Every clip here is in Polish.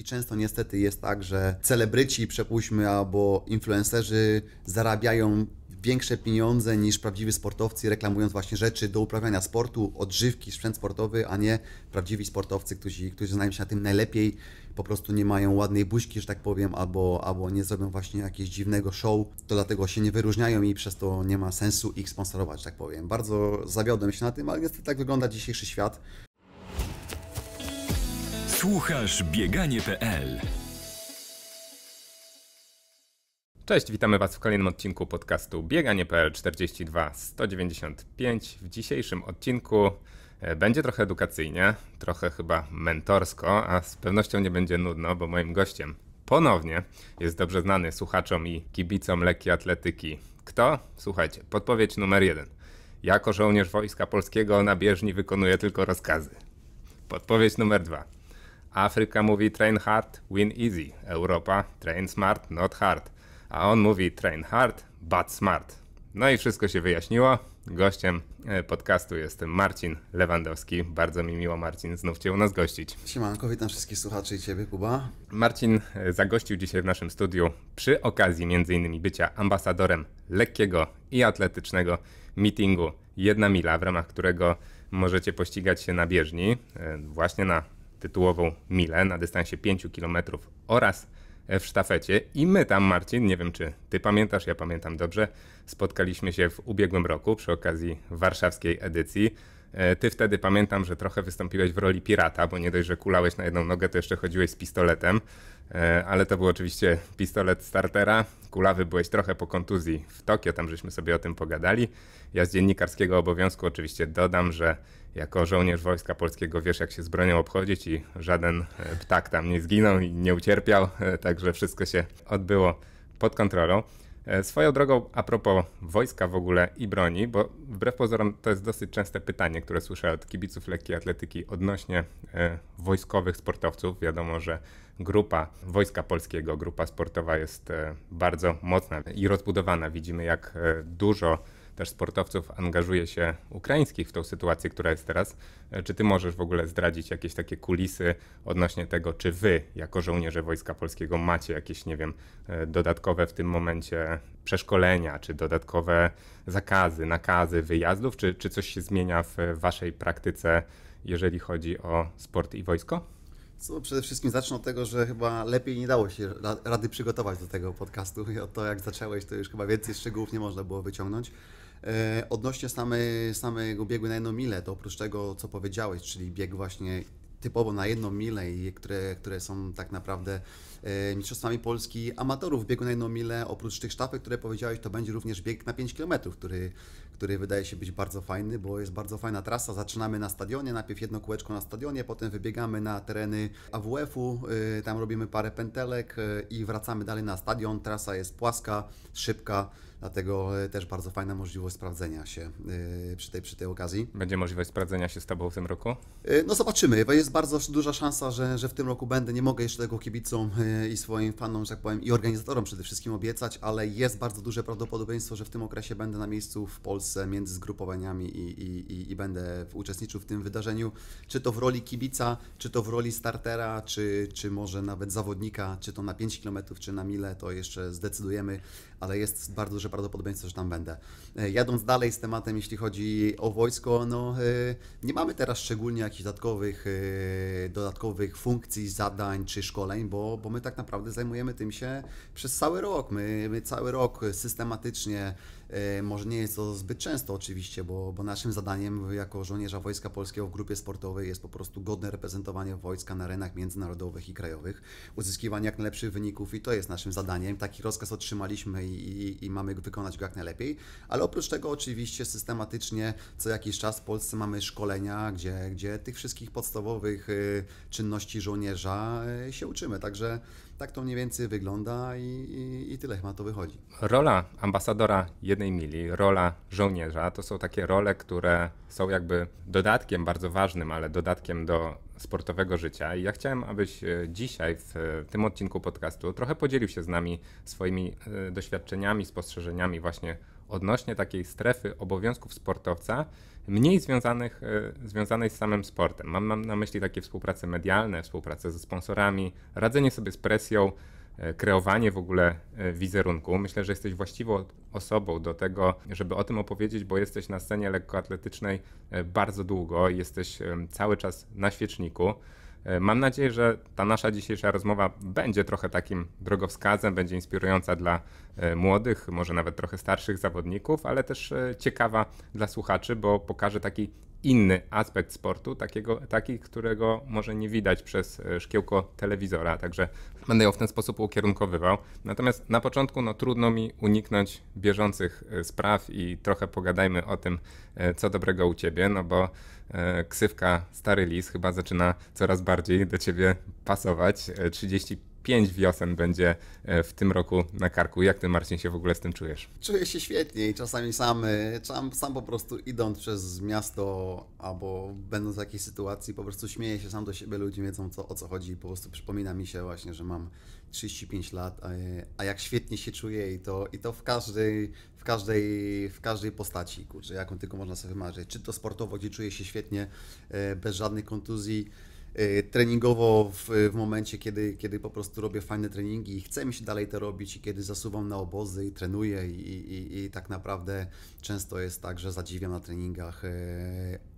I często niestety jest tak, że celebryci, przepuśćmy, albo influencerzy zarabiają większe pieniądze niż prawdziwi sportowcy, reklamując właśnie rzeczy do uprawiania sportu, odżywki, sprzęt sportowy, a nie prawdziwi sportowcy, którzy, którzy znają się na tym najlepiej, po prostu nie mają ładnej buźki, że tak powiem, albo, albo nie zrobią właśnie jakiegoś dziwnego show, to dlatego się nie wyróżniają i przez to nie ma sensu ich sponsorować, że tak powiem. Bardzo zawiodłem się na tym, ale niestety tak wygląda dzisiejszy świat. Słuchasz bieganie.pl Cześć, witamy Was w kolejnym odcinku podcastu Bieganie.pl 42 195. W dzisiejszym odcinku e, będzie trochę edukacyjnie, trochę chyba mentorsko, a z pewnością nie będzie nudno, bo moim gościem ponownie jest dobrze znany słuchaczom i kibicom lekkiej atletyki. Kto? Słuchajcie, podpowiedź numer jeden. Jako żołnierz Wojska Polskiego na bieżni wykonuje tylko rozkazy. Podpowiedź numer dwa. Afryka mówi train hard, win easy. Europa train smart, not hard. A on mówi train hard, but smart. No i wszystko się wyjaśniło. Gościem e, podcastu jest Marcin Lewandowski. Bardzo mi miło, Marcin, znów Cię u nas gościć. Siemanko, witam wszystkich słuchaczy i Ciebie, Kuba. Marcin e, zagościł dzisiaj w naszym studiu przy okazji m.in. bycia ambasadorem lekkiego i atletycznego meetingu Jedna Mila, w ramach którego możecie pościgać się na bieżni, e, właśnie na tytułową milę na dystansie 5 km oraz w sztafecie i my tam, Marcin, nie wiem czy ty pamiętasz, ja pamiętam dobrze, spotkaliśmy się w ubiegłym roku przy okazji warszawskiej edycji. E, ty wtedy pamiętam, że trochę wystąpiłeś w roli pirata, bo nie dość, że kulałeś na jedną nogę, to jeszcze chodziłeś z pistoletem, e, ale to był oczywiście pistolet startera. Kulawy byłeś trochę po kontuzji w Tokio, tam żeśmy sobie o tym pogadali. Ja z dziennikarskiego obowiązku oczywiście dodam, że jako żołnierz Wojska Polskiego wiesz, jak się z bronią obchodzić i żaden e, ptak tam nie zginął i nie ucierpiał, e, także wszystko się odbyło pod kontrolą. E, swoją drogą, a propos wojska w ogóle i broni, bo wbrew pozorom to jest dosyć częste pytanie, które słyszę od kibiców lekkiej atletyki odnośnie wojskowych sportowców. Wiadomo, że grupa Wojska Polskiego, grupa sportowa jest bardzo mocna i rozbudowana. Widzimy, jak dużo też sportowców angażuje się ukraińskich w tą sytuację, która jest teraz. E, czy ty możesz w ogóle zdradzić jakieś takie kulisy odnośnie tego, czy wy jako żołnierze Wojska Polskiego macie jakieś, nie wiem, e, dodatkowe w tym momencie przeszkolenia, czy dodatkowe zakazy, nakazy wyjazdów, czy, czy coś się zmienia w e, waszej praktyce, jeżeli chodzi o sport i wojsko? Co, przede wszystkim zacznę od tego, że chyba lepiej nie dało się rady przygotować do tego podcastu. I o to, jak zacząłeś, to już chyba więcej szczegółów nie można było wyciągnąć. E, odnośnie samej, samego biegu na jedną milę, to oprócz tego, co powiedziałeś, czyli bieg właśnie typowo na jedną milę i które, które są tak naprawdę E, Mistrzostwami Polski amatorów w biegu na jedną milę. Oprócz tych sztafek, które powiedziałeś, to będzie również bieg na 5 km, który, który wydaje się być bardzo fajny, bo jest bardzo fajna trasa. Zaczynamy na stadionie, najpierw jedno kółeczko na stadionie, potem wybiegamy na tereny AWF-u, e, tam robimy parę pętelek e, i wracamy dalej na stadion. Trasa jest płaska, szybka. Dlatego też bardzo fajna możliwość sprawdzenia się przy tej, przy tej okazji. Będzie możliwość sprawdzenia się z Tobą w tym roku? No zobaczymy. Jest bardzo duża szansa, że, że w tym roku będę. Nie mogę jeszcze tego kibicom i swoim fanom, że tak powiem, i organizatorom przede wszystkim obiecać, ale jest bardzo duże prawdopodobieństwo, że w tym okresie będę na miejscu w Polsce między zgrupowaniami i, i, i będę uczestniczył w tym wydarzeniu, czy to w roli kibica, czy to w roli startera, czy, czy może nawet zawodnika, czy to na 5 km, czy na mile, to jeszcze zdecydujemy ale jest bardzo duże prawdopodobieństwo, że tam będę. E, jadąc dalej z tematem, jeśli chodzi o wojsko, no e, nie mamy teraz szczególnie jakichś dodatkowych, e, dodatkowych funkcji, zadań czy szkoleń, bo, bo my tak naprawdę zajmujemy tym się przez cały rok. My, my cały rok systematycznie E, może nie jest to zbyt często oczywiście, bo, bo naszym zadaniem jako żołnierza Wojska Polskiego w grupie sportowej jest po prostu godne reprezentowanie wojska na arenach międzynarodowych i krajowych, uzyskiwanie jak najlepszych wyników i to jest naszym zadaniem. Taki rozkaz otrzymaliśmy i, i, i mamy wykonać go jak najlepiej, ale oprócz tego oczywiście systematycznie co jakiś czas w Polsce mamy szkolenia, gdzie, gdzie tych wszystkich podstawowych y, czynności żołnierza y, się uczymy, także tak to mniej więcej wygląda i, i, i tyle chyba to wychodzi. Rola ambasadora jednej mili, rola żołnierza to są takie role, które są jakby dodatkiem bardzo ważnym, ale dodatkiem do sportowego życia. I ja chciałem, abyś e, dzisiaj w e, tym odcinku podcastu trochę podzielił się z nami swoimi e, doświadczeniami, spostrzeżeniami właśnie odnośnie takiej strefy obowiązków sportowca mniej związanych, e, związanej z samym sportem. Mam, mam na myśli takie współprace medialne, współpracę ze sponsorami, radzenie sobie z presją, e, kreowanie w ogóle e, wizerunku. Myślę, że jesteś właściwą osobą do tego, żeby o tym opowiedzieć, bo jesteś na scenie lekkoatletycznej bardzo długo, jesteś cały czas na świeczniku. E, mam nadzieję, że ta nasza dzisiejsza rozmowa będzie trochę takim drogowskazem, będzie inspirująca dla e, młodych, może nawet trochę starszych zawodników, ale też e, ciekawa dla słuchaczy, bo pokaże taki inny aspekt sportu, takiego, taki, którego może nie widać przez e, szkiełko telewizora, także będę ją w ten sposób ukierunkowywał. Natomiast na początku no, trudno mi uniknąć bieżących e, spraw i trochę pogadajmy o tym, e, co dobrego u Ciebie, no bo ksywka Stary Lis chyba zaczyna coraz bardziej do Ciebie pasować. 35 pięć wiosen będzie e, w tym roku na karku. Jak ty, Marcin, się w ogóle z tym czujesz? Czuję się świetnie i czasami sam, e, sam, po prostu idąc przez miasto albo będąc w jakiejś sytuacji, po prostu śmieję się sam do siebie, ludzie wiedzą co, o co chodzi i po prostu przypomina mi się właśnie, że mam 35 lat, a, a jak świetnie się czuję i to, i to w każdej, w każdej, w każdej postaci, kurczę, jaką tylko można sobie wymarzyć. Czy to sportowo, gdzie czuję się świetnie, e, bez żadnych kontuzji, Y, treningowo w, w, momencie, kiedy, kiedy po prostu robię fajne treningi i chce mi się dalej to robić i kiedy zasuwam na obozy i trenuję i, i, i tak naprawdę często jest tak, że zadziwiam na treningach y,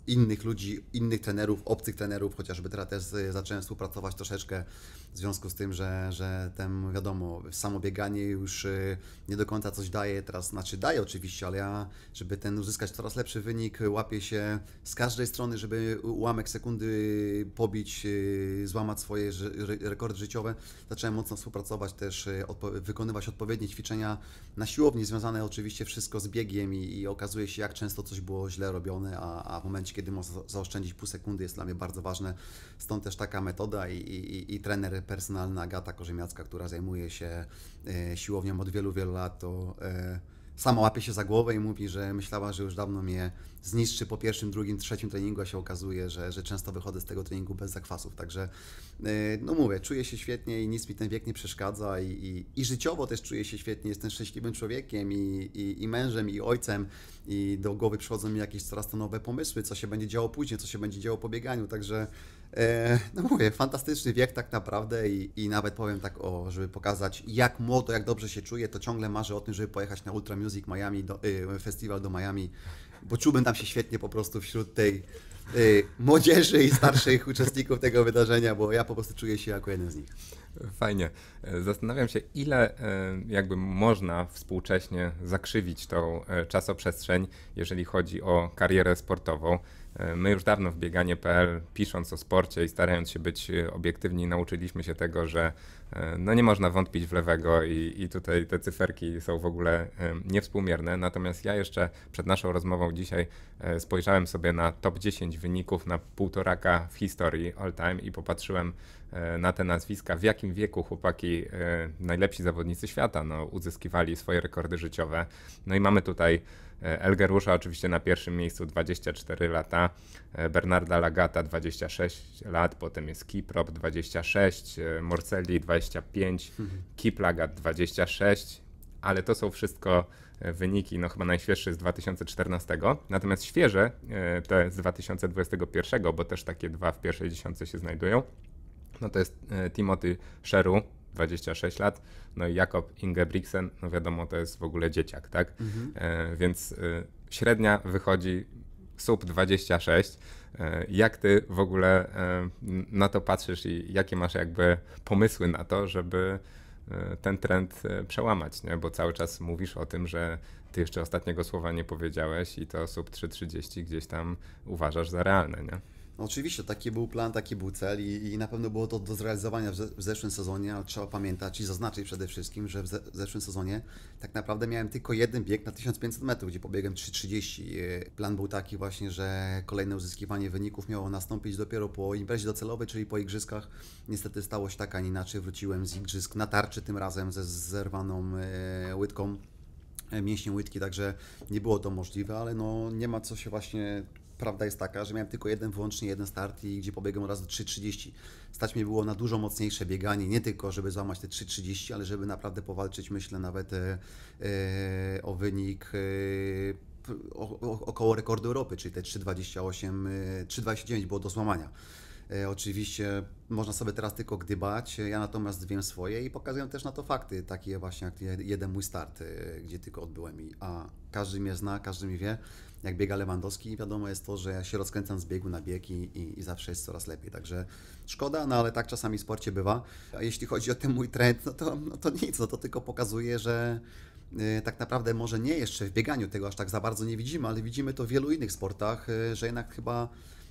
innych ludzi, innych trenerów, obcych trenerów, chociażby teraz y, zacząłem współpracować troszeczkę w związku z tym, że, że ten, wiadomo, samo bieganie już y, nie do końca coś daje teraz, znaczy daje oczywiście, ale ja, żeby ten uzyskać coraz lepszy wynik, łapię się z każdej strony, żeby ułamek sekundy pobić, y, złamać swoje rekordy życiowe. Zacząłem mocno współpracować też, y, odpo wykonywać odpowiednie ćwiczenia na siłowni, związane oczywiście wszystko z biegiem i, i okazuje się, jak często coś było źle robione, a, a w momencie, kiedy można zaoszczędzić pół sekundy, jest dla mnie bardzo ważne. Stąd też taka metoda i, i, i trener personalna Agata Korzymiacka, która zajmuje się e, siłownią od wielu, wielu lat, to e, sama łapie się za głowę i mówi, że myślała, że już dawno mnie zniszczy po pierwszym, drugim, trzecim treningu, a się okazuje, że, że często wychodzę z tego treningu bez zakwasów. Także, e, no mówię, czuję się świetnie i nic mi ten wiek nie przeszkadza i, i, i życiowo też czuję się świetnie. Jestem szczęśliwym człowiekiem i, i, i mężem, i ojcem i do głowy przychodzą mi jakieś coraz to nowe pomysły, co się będzie działo później, co się będzie działo po bieganiu. Także E, no mówię, fantastyczny wiek tak naprawdę i, i nawet powiem tak, o, żeby pokazać jak młodo, jak dobrze się czuję, to ciągle marzę o tym, żeby pojechać na Ultra Music Miami, do, y, festiwal do Miami, bo czułbym tam się świetnie po prostu wśród tej y, młodzieży i starszych uczestników tego wydarzenia, bo ja po prostu czuję się jako jeden z nich. Fajnie. E, zastanawiam się, ile e, jakby można współcześnie zakrzywić tą czasoprzestrzeń, jeżeli chodzi o karierę sportową. E, my już dawno w bieganie.pl, pisząc o sporcie i starając się być e, obiektywni, nauczyliśmy się tego, że e, no nie można wątpić w lewego i, i tutaj te cyferki są w ogóle niewspółmierne. Natomiast ja jeszcze przed naszą rozmową dzisiaj spojrzałem sobie na top 10 wyników na półtoraka w historii all time i popatrzyłem E, na te nazwiska, w jakim wieku chłopaki, e, najlepsi zawodnicy świata, no, uzyskiwali swoje rekordy życiowe. No i mamy tutaj e, Elgerusza oczywiście na pierwszym miejscu 24 lata, Bernarda Lagata 26 lat, potem jest Kiprop 26, Morcelli 25, mhm. Kiplagat 26, ale to są wszystko wyniki, no chyba najświeższe z 2014, natomiast świeże te z 2021, bo też takie dwa w pierwszej dziesiątce się znajdują, no to jest e, Timothy Sheru, 26 lat, no i Jakob Ingebrigtsen, no wiadomo, to jest w ogóle dzieciak, tak? Mhm. E, więc e, średnia wychodzi sub 26. jak ty w ogóle na to patrzysz i jakie masz jakby pomysły na to, żeby ten trend przełamać, nie? Bo cały czas mówisz o tym, że ty jeszcze ostatniego słowa nie powiedziałeś i to sub 3.30 gdzieś tam uważasz za realne, nie? No oczywiście, taki był plan, taki był cel i, i na pewno było to do zrealizowania w, ze, w zeszłym sezonie, ale trzeba pamiętać i zaznaczyć przede wszystkim, że w, ze, w zeszłym sezonie tak naprawdę miałem tylko jeden bieg na 1500 metrów, gdzie pobiegłem 3.30. E, plan był taki właśnie, że kolejne uzyskiwanie wyników miało nastąpić dopiero po imprezie docelowej, czyli po igrzyskach. Niestety stało się tak, a nie inaczej. Wróciłem z igrzysk na tarczy tym razem ze zerwaną e, łydką e, mięśnie łydki, także nie było to możliwe, ale no nie ma co się właśnie prawda jest taka, że miałem tylko jeden, wyłącznie jeden start i gdzie pobiegłem raz do 3.30. Stać mi było na dużo mocniejsze bieganie, nie tylko, żeby złamać te 3.30, ale żeby naprawdę powalczyć, myślę, nawet e, e, o wynik e, o, o, około rekordu Europy, czyli te 3.28, 3.29 e, było do złamania. E, oczywiście można sobie teraz tylko gdybać, e, ja natomiast wiem swoje i pokazuję też na to fakty, takie właśnie jak jeden mój start, gdzie tylko odbyłem, i a każdy mnie zna, każdy mi wie jak biega Lewandowski, wiadomo jest to, że ja się rozkręcam z biegu na bieg i, i, i zawsze jest coraz lepiej. Także szkoda, no ale tak czasami w sporcie bywa. A jeśli chodzi o ten mój trend, no to, no to nic, no to tylko pokazuje, że y, tak naprawdę może nie jeszcze w bieganiu tego aż tak za bardzo nie widzimy, ale widzimy to w wielu innych sportach, y, że jednak chyba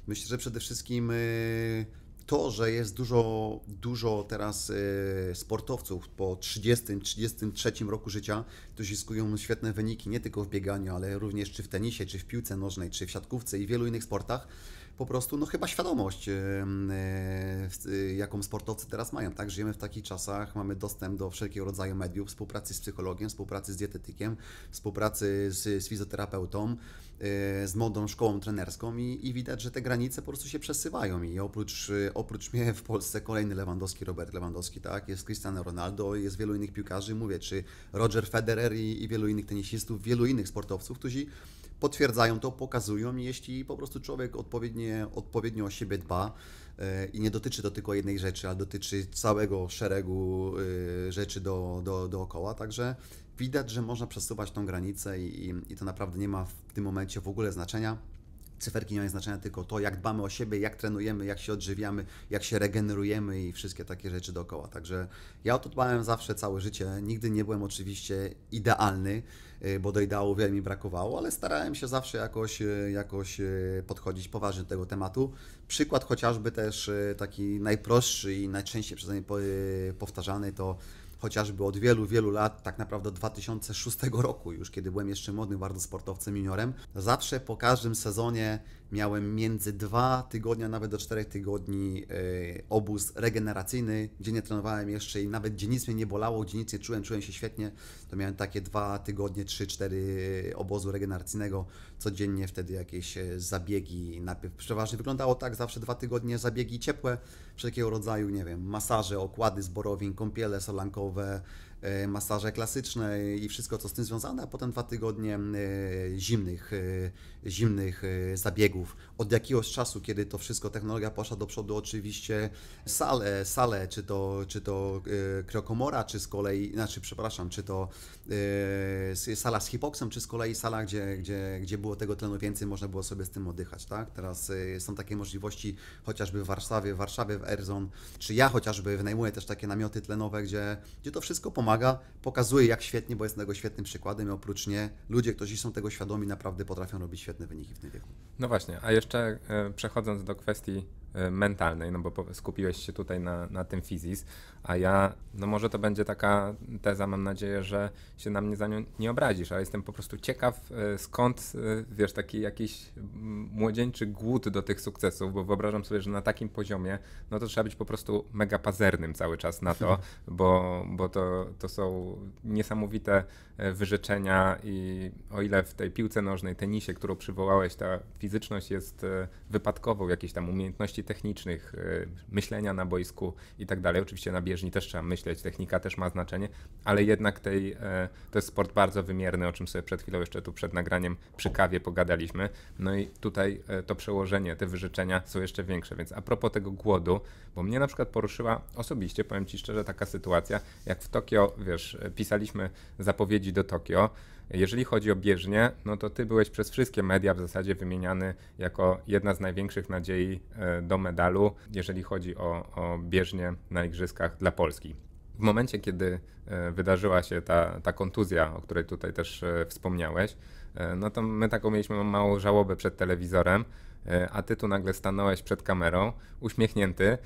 myślę, że przede wszystkim y, to, że jest dużo, dużo teraz e, sportowców po 30-33 roku życia, którzy zyskują świetne wyniki nie tylko w bieganiu, ale również czy w tenisie, czy w piłce nożnej, czy w siatkówce i wielu innych sportach, po prostu, no chyba świadomość, e, e, jaką sportowcy teraz mają, tak? Żyjemy w takich czasach, mamy dostęp do wszelkiego rodzaju mediów, współpracy z psychologiem, współpracy z dietetykiem, współpracy z, z fizjoterapeutą, e, z młodą szkołą trenerską i, i, widać, że te granice po prostu się przesywają i oprócz, oprócz mnie w Polsce kolejny Lewandowski, Robert Lewandowski, tak? Jest Cristiano Ronaldo, jest wielu innych piłkarzy, mówię, czy Roger Federer i, i wielu innych tenisistów, wielu innych sportowców, którzy potwierdzają to, pokazują, jeśli po prostu człowiek odpowiednie, odpowiednio o siebie dba e, i nie dotyczy to tylko jednej rzeczy, ale dotyczy całego szeregu e, rzeczy do, do, dookoła, także widać, że można przesuwać tą granicę i, i to naprawdę nie ma w tym momencie w ogóle znaczenia cyferki nie mają znaczenia, tylko to, jak dbamy o siebie, jak trenujemy, jak się odżywiamy, jak się regenerujemy i wszystkie takie rzeczy dookoła. Także ja o to dbałem zawsze całe życie. Nigdy nie byłem oczywiście idealny, y, bo do ideału wiele mi brakowało, ale starałem się zawsze jakoś, y, jakoś y, podchodzić poważnie do tego tematu. Przykład chociażby też taki najprostszy i najczęściej przeze mnie powtarzany to chociażby od wielu, wielu lat, tak naprawdę od 2006 roku już, kiedy byłem jeszcze młodym bardzo sportowcem juniorem, zawsze po każdym sezonie miałem między dwa tygodnia, nawet do czterech tygodni e, obóz regeneracyjny, gdzie nie trenowałem jeszcze i nawet gdzie nic mnie nie bolało, gdzie nic nie czułem, czułem się świetnie, to miałem takie dwa tygodnie, trzy, cztery e, obozu regeneracyjnego, codziennie wtedy jakieś e, zabiegi, najpierw przeważnie wyglądało tak, zawsze dwa tygodnie zabiegi ciepłe, wszelkiego rodzaju, nie wiem, masaże, okłady z kąpiele solankowe, E, masaże klasyczne i wszystko, co z tym związane, a potem dwa tygodnie e, zimnych, e, zimnych zabiegów od jakiegoś czasu, kiedy to wszystko technologia poszła do przodu, oczywiście sale, sale czy to, czy to e, krokomora, czy z kolei, znaczy przepraszam, czy to e, sala z hipoksem, czy z kolei sala, gdzie, gdzie, gdzie było tego tlenu więcej, można było sobie z tym oddychać, tak? Teraz e, są takie możliwości chociażby w Warszawie, w Warszawie, w Erzon, czy ja chociażby wynajmuję też takie namioty tlenowe, gdzie, gdzie to wszystko pomaga, pokazuje jak świetnie, bo jest tego świetnym przykładem i oprócz nie, ludzie, którzy są tego świadomi, naprawdę potrafią robić świetne wyniki w tym wieku. No właśnie, a jeszcze jeszcze e, przechodząc do kwestii Y, mentalnej, no bo skupiłeś się tutaj na, na tym fizis, a ja, no może to będzie taka teza, mam nadzieję, że się na mnie za nią nie obrazisz, ale jestem po prostu ciekaw, y, skąd, y, wiesz, taki jakiś młodzieńczy głód do tych sukcesów, bo wyobrażam sobie, że na takim poziomie, no to trzeba być po prostu mega pazernym cały czas na to, bo, bo to, to są niesamowite e, wyrzeczenia i o ile w tej piłce nożnej, tenisie, którą przywołałeś, ta fizyczność jest e, wypadkową jakieś tam umiejętności umiejętności technicznych, e, myślenia na boisku i tak dalej. Oczywiście na bieżni też trzeba myśleć, technika też ma znaczenie, ale jednak tej, e, to jest sport bardzo wymierny, o czym sobie przed chwilą jeszcze tu przed nagraniem przy kawie pogadaliśmy. No i tutaj e, to przełożenie, te wyrzeczenia są jeszcze większe. Więc a propos tego głodu, bo mnie na przykład poruszyła osobiście, powiem Ci szczerze, taka sytuacja, jak w Tokio, wiesz, pisaliśmy zapowiedzi do Tokio, jeżeli chodzi o bieżnie, no to ty byłeś przez wszystkie media w zasadzie wymieniany jako jedna z największych nadziei e, do medalu, jeżeli chodzi o, o na igrzyskach dla Polski. W momencie, kiedy e, wydarzyła się ta, ta kontuzja, o której tutaj też e, wspomniałeś, no to my taką mieliśmy małą żałobę przed telewizorem, a ty tu nagle stanąłeś przed kamerą, uśmiechnięty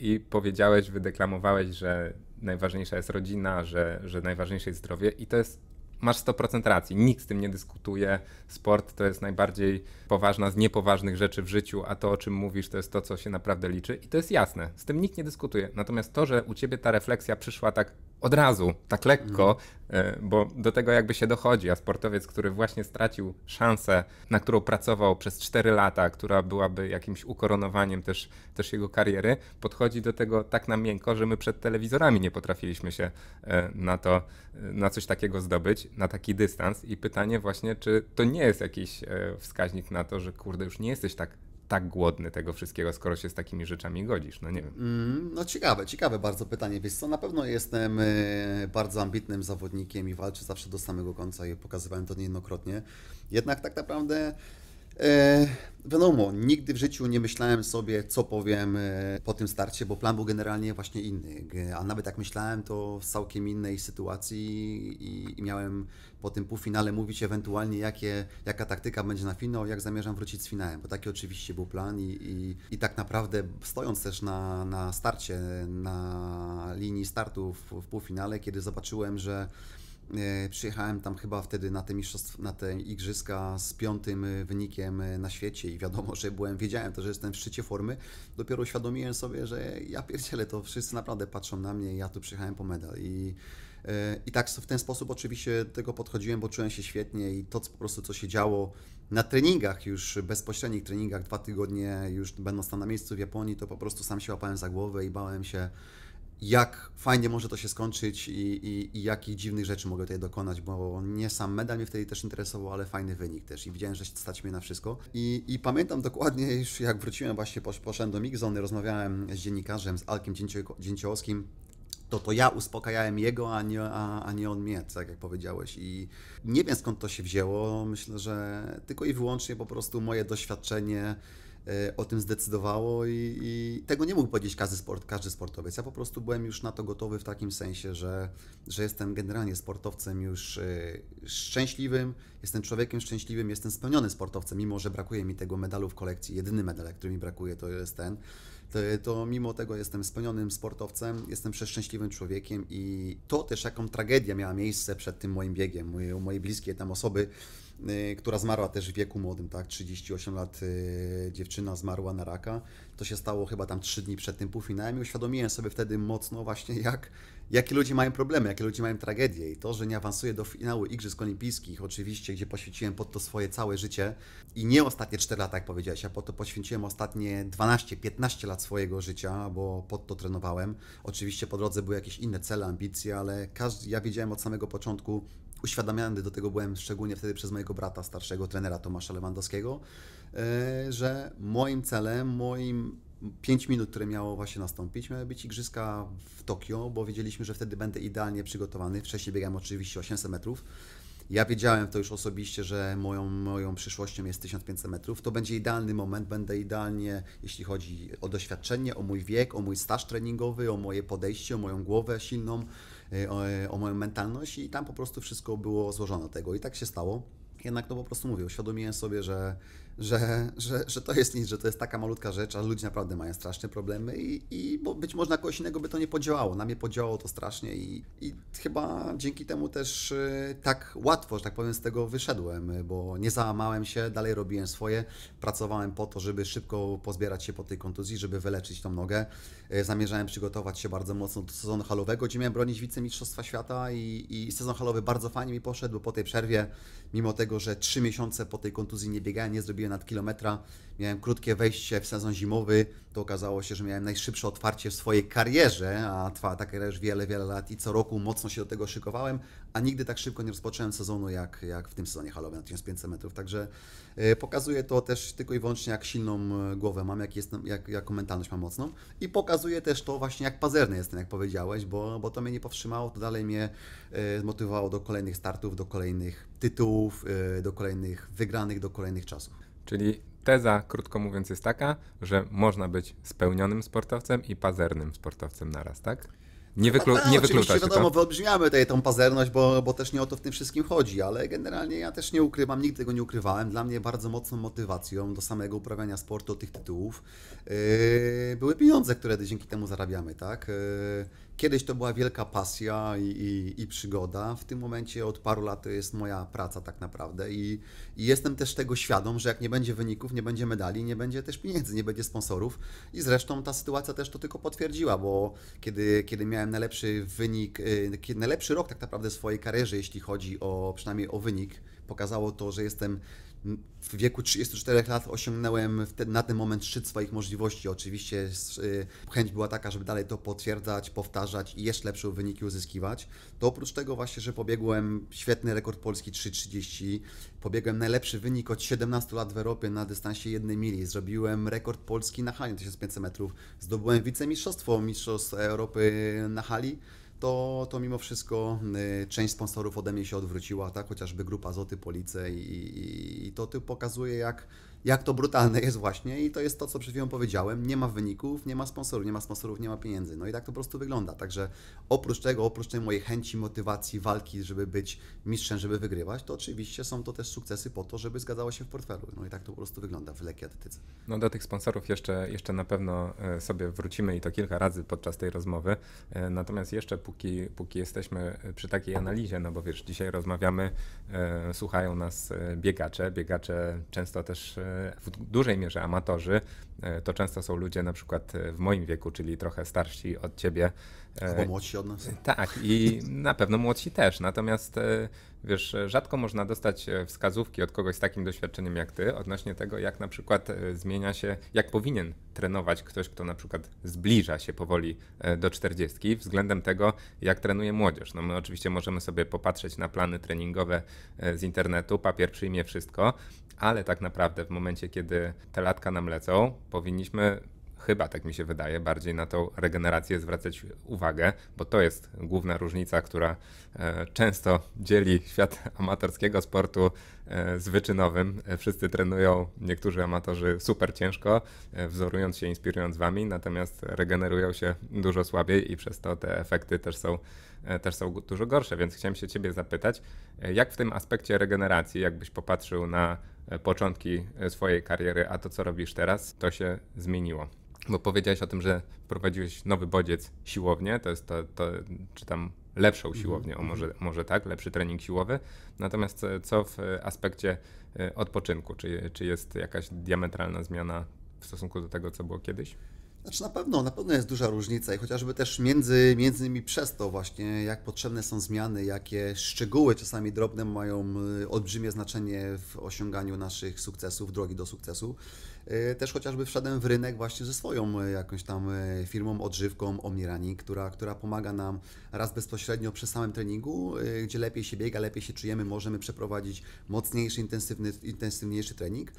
i powiedziałeś, wydeklamowałeś, że najważniejsza jest rodzina, że, że najważniejsze jest zdrowie i to jest masz 100% racji, nikt z tym nie dyskutuje. Sport to jest najbardziej poważna z niepoważnych rzeczy w życiu, a to, o czym mówisz, to jest to, co się naprawdę liczy i to jest jasne, z tym nikt nie dyskutuje. Natomiast to, że u ciebie ta refleksja przyszła tak od razu, tak lekko, mhm. e, bo do tego jakby się dochodzi, a sportowiec, który właśnie stracił szansę, na którą pracował przez 4 lata, która byłaby jakimś ukoronowaniem też, też jego kariery, podchodzi do tego tak na miękko, że my przed telewizorami nie potrafiliśmy się e, na to, e, na coś takiego zdobyć, na taki dystans i pytanie właśnie, czy to nie jest jakiś wskaźnik na to, że kurde, już nie jesteś tak tak głodny tego wszystkiego, skoro się z takimi rzeczami godzisz? No nie wiem. Mm, no ciekawe, ciekawe bardzo pytanie. Wiesz co, na pewno jestem e, bardzo ambitnym zawodnikiem i walczę zawsze do samego końca i pokazywałem to niejednokrotnie. Jednak tak naprawdę E, wiadomo, nigdy w życiu nie myślałem sobie, co powiem e, po tym starcie, bo plan był generalnie właśnie inny. A nawet jak myślałem, to w całkiem innej sytuacji i, i miałem po tym półfinale mówić ewentualnie, jakie, jaka taktyka będzie na finał, jak zamierzam wrócić z finałem, bo taki oczywiście był plan i, i, i tak naprawdę stojąc też na, na starcie, na linii startu w, w półfinale, kiedy zobaczyłem, że E, przyjechałem tam chyba wtedy na te, na te igrzyska z piątym e, wynikiem e, na świecie i wiadomo, że byłem, wiedziałem to, że jestem w szczycie formy. Dopiero uświadomiłem sobie, że ja pierdzielę, to wszyscy naprawdę patrzą na mnie ja tu przyjechałem po medal. I, i tak w ten sposób oczywiście do tego podchodziłem, bo czułem się świetnie i to po prostu, co się działo na treningach już, bezpośrednich treningach, dwa tygodnie już będąc tam na miejscu w Japonii, to po prostu sam się łapałem za głowę i bałem się jak fajnie może to się skończyć i, i, i jakich dziwnych rzeczy mogę tutaj dokonać, bo nie sam medal mnie wtedy też interesował, ale fajny wynik też i widziałem, że stać mnie na wszystko. I, i pamiętam dokładnie już jak wróciłem właśnie, poszedłem do Migzony, rozmawiałem z dziennikarzem, z Alkiem Dzięciołowskim, to to ja uspokajałem jego, a nie, a, a, nie on mnie, tak jak powiedziałeś. I nie wiem skąd to się wzięło, myślę, że tylko i wyłącznie po prostu moje doświadczenie Y, o tym zdecydowało i, i, tego nie mógł powiedzieć każdy, sport, każdy sportowiec. Ja po prostu byłem już na to gotowy w takim sensie, że, że jestem generalnie sportowcem już y, szczęśliwym, jestem człowiekiem szczęśliwym, jestem spełniony sportowcem, mimo że brakuje mi tego medalu w kolekcji. Jedyny medal, który mi brakuje, to jest ten. To, to mimo tego jestem spełnionym sportowcem, jestem przeszczęśliwym człowiekiem i to też jaką tragedia miała miejsce przed tym moim biegiem, moje, moje bliskie tam osoby, Y, która zmarła też w wieku młodym, tak, 38 lat y, dziewczyna zmarła na raka. To się stało chyba tam 3 dni przed tym półfinałem i uświadomiłem sobie wtedy mocno właśnie jak, jakie ludzie mają problemy, jakie ludzie mają tragedie i to, że nie awansuję do finału Igrzysk Olimpijskich, oczywiście, gdzie poświęciłem pod to swoje całe życie i nie ostatnie 4 lata, jak powiedziałeś, ja po to poświęciłem ostatnie 12-15 lat swojego życia, bo pod to trenowałem. Oczywiście po drodze były jakieś inne cele, ambicje, ale każdy, ja wiedziałem od samego początku, uświadamiany do tego byłem szczególnie wtedy przez mojego brata starszego, trenera Tomasza Lewandowskiego, e, że moim celem, moim 5 minut, które miało właśnie nastąpić, miały być igrzyska w Tokio, bo wiedzieliśmy, że wtedy będę idealnie przygotowany. Wcześniej biegałem oczywiście 800 metrów. Ja wiedziałem to już osobiście, że moją, moją przyszłością jest 1500 metrów. To będzie idealny moment, będę idealnie, jeśli chodzi o doświadczenie, o mój wiek, o mój staż treningowy, o moje podejście, o moją głowę silną Y, o, y, o moją mentalność i tam po prostu wszystko było złożone tego i tak się stało. Jednak no po prostu mówię, uświadomiłem sobie, że że, że, że to jest nic, że to jest taka malutka rzecz, a ludzie naprawdę mają straszne problemy i, i bo być może na kogoś innego by to nie podziałało. Na mnie podziałało to strasznie i, i chyba dzięki temu też y, tak łatwo, że tak powiem, z tego wyszedłem, bo nie załamałem się, dalej robiłem swoje, pracowałem po to, żeby szybko pozbierać się po tej kontuzji, żeby wyleczyć tą nogę. Y, zamierzałem przygotować się bardzo mocno do sezonu halowego, gdzie miałem bronić wicemistrzostwa świata i, i sezon halowy bardzo fajnie mi poszedł, bo po tej przerwie, mimo tego, że trzy miesiące po tej kontuzji nie biegałem, nie zrobiłem zrobiłem nad kilometra. Miałem krótkie wejście w sezon zimowy. To okazało się, że miałem najszybsze otwarcie w swojej karierze, a trwała taka już wiele, wiele lat i co roku mocno się do tego szykowałem, a nigdy tak szybko nie rozpocząłem sezonu jak, jak w tym sezonie halowym na 1500 metrów. Także E, pokazuje to też tylko i wyłącznie, jak silną e, głowę mam, jak jestem, jak, jaką mentalność mam mocną. I pokazuje też to właśnie, jak pazerny jestem, jak powiedziałeś, bo, bo to mnie nie powstrzymało, to dalej mnie e, zmotywowało do kolejnych startów, do kolejnych tytułów, do kolejnych wygranych, do kolejnych czasów. Czyli teza, krótko mówiąc, jest taka, że można być spełnionym sportowcem i pazernym sportowcem naraz, tak? Nie, wyklu, tak, nie wyklucza się wiadomo, to. Tak? wyolbrzymiamy tutaj tą pazerność, bo, bo też nie o to w tym wszystkim chodzi, ale generalnie ja też nie ukrywam, nigdy tego nie ukrywałem. Dla mnie bardzo mocną motywacją do samego uprawiania sportu, tych tytułów yy, były pieniądze, które dzięki temu zarabiamy, tak? Yy, Kiedyś to była wielka pasja i, i, i, przygoda. W tym momencie od paru lat to jest moja praca tak naprawdę I, i, jestem też tego świadom, że jak nie będzie wyników, nie będzie medali, nie będzie też pieniędzy, nie będzie sponsorów. I zresztą ta sytuacja też to tylko potwierdziła, bo kiedy, kiedy miałem najlepszy wynik, y, najlepszy rok tak naprawdę w swojej karierze, jeśli chodzi o przynajmniej o wynik, pokazało to, że jestem w wieku 34 lat osiągnąłem te, na ten moment szczyt swoich możliwości. Oczywiście y, chęć była taka, żeby dalej to potwierdzać, powtarzać i jeszcze lepsze wyniki uzyskiwać. To oprócz tego właśnie, że pobiegłem świetny rekord Polski 3.30, pobiegłem najlepszy wynik od 17 lat w Europie na dystansie 1 mili, zrobiłem rekord Polski na hali 1500 metrów, zdobyłem wicemistrzostwo Mistrzostw Europy na hali to, to mimo wszystko y, część sponsorów ode mnie się odwróciła, tak? chociażby grupa Zoty Police i, i, i to ty pokazuje, jak jak to brutalne jest właśnie i to jest to, co przed chwilą powiedziałem. Nie ma wyników, nie ma sponsorów, nie ma sponsorów, nie ma pieniędzy. No i tak to po prostu wygląda. Także oprócz tego, oprócz tej mojej chęci, motywacji, walki, żeby być mistrzem, żeby wygrywać, to oczywiście są to też sukcesy po to, żeby zgadzało się w portfelu. No i tak to po prostu wygląda w lekkiej atletyce. No do tych sponsorów jeszcze, jeszcze na pewno e, sobie wrócimy i to kilka razy podczas tej rozmowy. E, natomiast jeszcze póki, póki jesteśmy e, przy takiej analizie, no bo wiesz, dzisiaj rozmawiamy, słuchają nas biegacze, biegacze często też w dużej mierze amatorzy. E, to często są ludzie na przykład e, w moim wieku, czyli trochę starsi od ciebie. E, Albo młodsi od nas. Tak, i na pewno młodsi też. Natomiast wiesz, rzadko można dostać wskazówki od kogoś z takim doświadczeniem jak ty odnośnie tego, jak na przykład zmienia się, jak powinien trenować ktoś, kto na przykład zbliża się powoli do 40 względem tego, jak trenuje młodzież. No my oczywiście możemy sobie popatrzeć na plany treningowe z internetu, papier przyjmie wszystko, ale tak naprawdę w momencie, kiedy te latka nam lecą, powinniśmy chyba tak mi się wydaje, bardziej na tą regenerację zwracać uwagę, bo to jest główna różnica, która e, często dzieli świat amatorskiego sportu e, z wyczynowym. E, wszyscy trenują, niektórzy amatorzy super ciężko, wzorując się, inspirując wami, natomiast regenerują się dużo słabiej i przez to te efekty też są, też są dużo gorsze. Więc chciałem się ciebie zapytać, jak w tym aspekcie regeneracji, jakbyś popatrzył na E, początki e, swojej kariery, a to co robisz teraz, to się zmieniło. Bo powiedziałeś o tym, że wprowadziłeś nowy bodziec siłownie, to jest to, to czy tam lepszą mhm, siłownię, o mhm. może, może tak, lepszy trening siłowy. Natomiast e, co w aspekcie odpoczynku? Czy, czy jest jakaś diametralna zmiana w stosunku do tego, co było kiedyś? Znaczy na pewno, na pewno jest duża różnica i chociażby też między, między innymi przez to właśnie, jak potrzebne są zmiany, jakie szczegóły czasami drobne mają y, olbrzymie znaczenie w osiąganiu naszych sukcesów, drogi do sukcesu. E, też chociażby wszedłem w rynek właśnie ze swoją e, jakąś tam e, firmą, odżywką Omnirunning, która, która pomaga nam raz bezpośrednio przy samym treningu, gdzie lepiej się biega, lepiej się czujemy, możemy przeprowadzić mocniejszy, intensywny, intensywniejszy trening,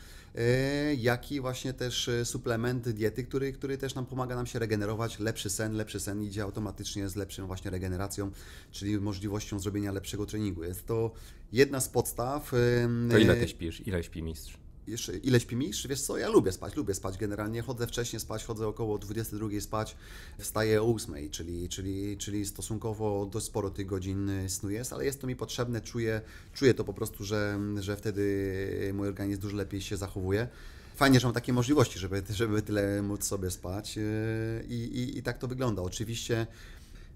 jak i właśnie też suplement diety, który, który też nam pomaga nam się regenerować, lepszy sen, lepszy sen idzie automatycznie z lepszą właśnie regeneracją, czyli możliwością zrobienia lepszego treningu. Jest to jedna z podstaw. To ile ty śpisz? Ile śpi mistrz? jeszcze ile śpi Wiesz co, ja lubię spać, lubię spać generalnie, chodzę wcześniej spać, chodzę około 22 spać, wstaję o 8, czyli, czyli, czyli stosunkowo dość sporo tych godzin y, snu jest, ale jest to mi potrzebne, czuję, czuję to po prostu, że, że wtedy mój organizm dużo lepiej się zachowuje fajnie, że mam takie możliwości, żeby, żeby tyle móc sobie spać y, I, i, i tak to wygląda. Oczywiście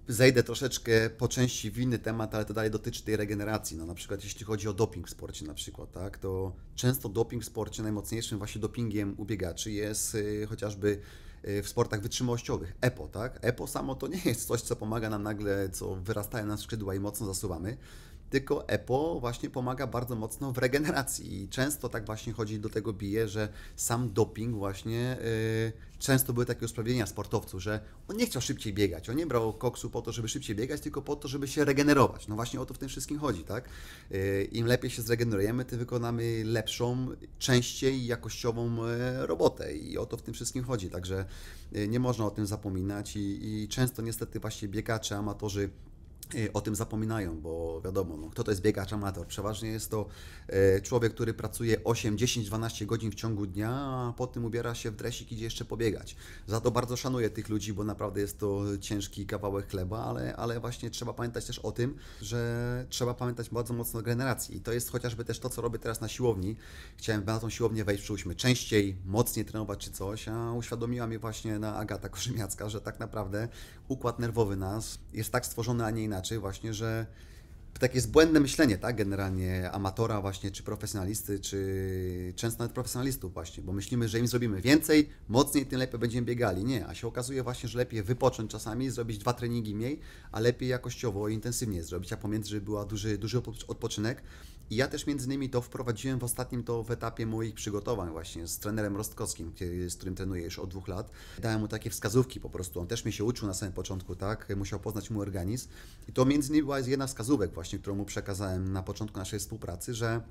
zejdę troszeczkę po części w inny temat, ale to dalej dotyczy tej regeneracji. No, na przykład jeśli chodzi o doping w sporcie, na przykład, tak, to często doping w sporcie najmocniejszym właśnie dopingiem ubiegaczy jest y, chociażby y, w sportach wytrzymałościowych, EPO, tak? EPO samo to nie jest coś, co pomaga nam nagle, co wyrastają na skrzydła i mocno zasuwamy, tylko EPO właśnie pomaga bardzo mocno w regeneracji i często tak właśnie chodzi do tego bije, że sam doping właśnie, yy, często były takie usprawiedliwienia sportowców, że on nie chciał szybciej biegać, on nie brał koksu po to, żeby szybciej biegać, tylko po to, żeby się regenerować. No właśnie o to w tym wszystkim chodzi, tak? Yy, Im lepiej się zregenerujemy, tym wykonamy lepszą, częściej jakościową y, robotę i o to w tym wszystkim chodzi, także y, nie można o tym zapominać i, i często niestety właśnie biegacze, amatorzy Y, o tym zapominają, bo wiadomo, no, kto to jest biegacz amator? Przeważnie jest to y, człowiek, który pracuje 8, 10, 12 godzin w ciągu dnia, a potem ubiera się w dresik i idzie jeszcze pobiegać. Za to bardzo szanuję tych ludzi, bo naprawdę jest to ciężki kawałek chleba, ale, ale właśnie trzeba pamiętać też o tym, że trzeba pamiętać bardzo mocno o generacji. I to jest chociażby też to, co robię teraz na siłowni. Chciałem na tą siłownię wejść, przyłóżmy, częściej, mocniej trenować czy coś, a uświadomiła mnie właśnie na Agata Korzymiacka, że tak naprawdę układ nerwowy nas jest tak stworzony, a nie inaczej inaczej właśnie, że takie jest błędne myślenie, tak, generalnie amatora właśnie, czy profesjonalisty, czy często nawet profesjonalistów właśnie, bo myślimy, że im zrobimy więcej, mocniej, tym lepiej będziemy biegali. Nie, a się okazuje właśnie, że lepiej wypocząć czasami, zrobić dwa treningi mniej, a lepiej jakościowo i intensywnie zrobić, a pomiędzy, żeby był duży, duży odpoczynek, i ja też między innymi to wprowadziłem w ostatnim to w etapie moich przygotowań właśnie z trenerem Rostkowskim, z którym trenuję już od dwóch lat. Dałem mu takie wskazówki po prostu. On też mi się uczył na samym początku, tak? Musiał poznać mój organizm. I to między innymi była jedna wskazówek właśnie, którą mu przekazałem na początku naszej współpracy, że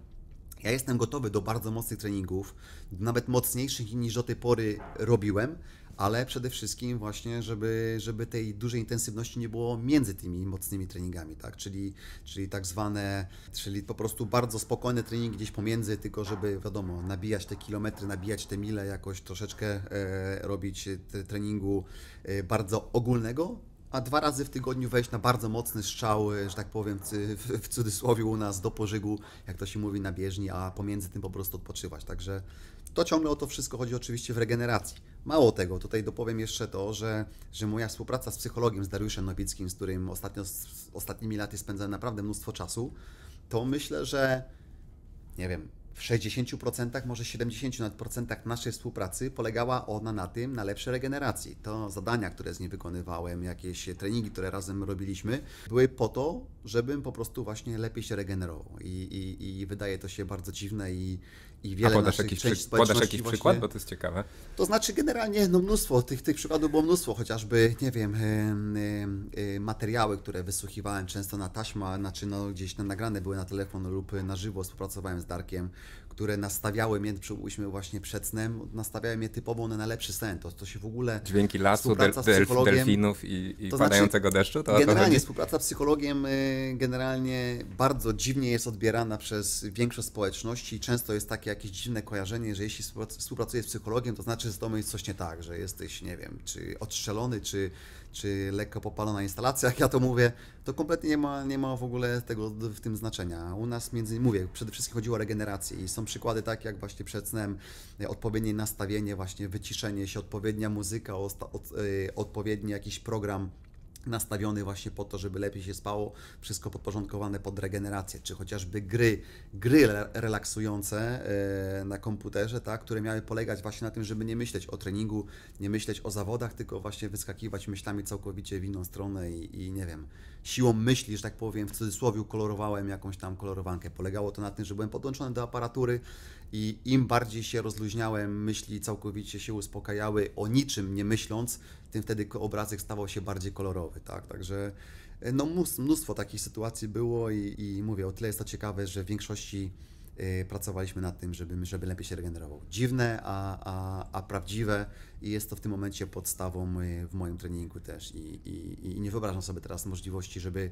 ja jestem gotowy do bardzo mocnych treningów, nawet mocniejszych niż do tej pory robiłem, ale przede wszystkim właśnie, żeby, żeby tej dużej intensywności nie było między tymi mocnymi treningami, tak? Czyli, czyli tak zwane, czyli po prostu bardzo spokojny trening gdzieś pomiędzy, tylko żeby wiadomo, nabijać te kilometry, nabijać te mile, jakoś troszeczkę e, robić e, treningu e, bardzo ogólnego, a dwa razy w tygodniu wejść na bardzo mocny strzał, e, że tak powiem, w cudzysłowie u nas do pożygu, jak to się mówi na bieżni, a pomiędzy tym po prostu odpoczywać. Także to ciągle o to wszystko chodzi oczywiście w regeneracji. Mało tego, tutaj dopowiem jeszcze to, że, że moja współpraca z psychologiem, z Dariuszem Nowickim, z którym ostatnio, z ostatnimi laty spędzałem naprawdę mnóstwo czasu, to myślę, że nie wiem, w 60%, może 70% naszej współpracy polegała ona na tym, na lepszej regeneracji. To zadania, które z niej wykonywałem, jakieś treningi, które razem robiliśmy, były po to, żebym po prostu właśnie lepiej się regenerował. I, i, i wydaje to się bardzo dziwne i, i wiele A podasz jakiś, podasz jakiś przykład, bo to jest ciekawe. To znaczy generalnie no mnóstwo, tych, tych przykładów było mnóstwo, chociażby, nie wiem, y, y, materiały, które wysłuchiwałem często na taśma, znaczy no, gdzieś na nagrane były na telefon lub na żywo, współpracowałem z Darkiem, które nastawiały mnie, przybyłyśmy właśnie przed snem, nastawiały mnie typowo na najlepszy sen. To, to się w ogóle... Dźwięki lasu, del, del, delfinów i, i to znaczy padającego znaczy, deszczu? To generalnie to współpraca z psychologiem y, generalnie bardzo dziwnie jest odbierana przez większość społeczności. Często jest takie jakieś dziwne kojarzenie, że jeśli współpracujesz z psychologiem, to znaczy, że z tobą jest coś nie tak, że jesteś, nie wiem, czy odstrzelony, czy czy lekko popalona instalacja, jak ja to mówię, to kompletnie nie ma, nie ma w ogóle tego w tym znaczenia. U nas między, mówię, przede wszystkim chodziło o regenerację i są przykłady takie jak właśnie przed snem e, odpowiednie nastawienie, właśnie wyciszenie się, odpowiednia muzyka, od, od, e, odpowiedni jakiś program nastawiony właśnie po to, żeby lepiej się spało, wszystko podporządkowane pod regenerację, czy chociażby gry, gry relaksujące e, na komputerze, tak, które miały polegać właśnie na tym, żeby nie myśleć o treningu, nie myśleć o zawodach, tylko właśnie wyskakiwać myślami całkowicie w inną stronę i, i nie wiem, siłą myśli, że tak powiem, w cudzysłowie kolorowałem jakąś tam kolorowankę. Polegało to na tym, że byłem podłączony do aparatury i im bardziej się rozluźniałem, myśli całkowicie się uspokajały o niczym nie myśląc, tym wtedy obrazek stawał się bardziej kolorowy, tak? Także e, no, mnóstwo takich sytuacji było i, i mówię, o tyle jest to ciekawe, że w większości e, pracowaliśmy nad tym, żeby, żeby lepiej się regenerował. Dziwne, a, a, a prawdziwe i jest to w tym momencie podstawą e, w moim treningu też I, i, i nie wyobrażam sobie teraz możliwości, żeby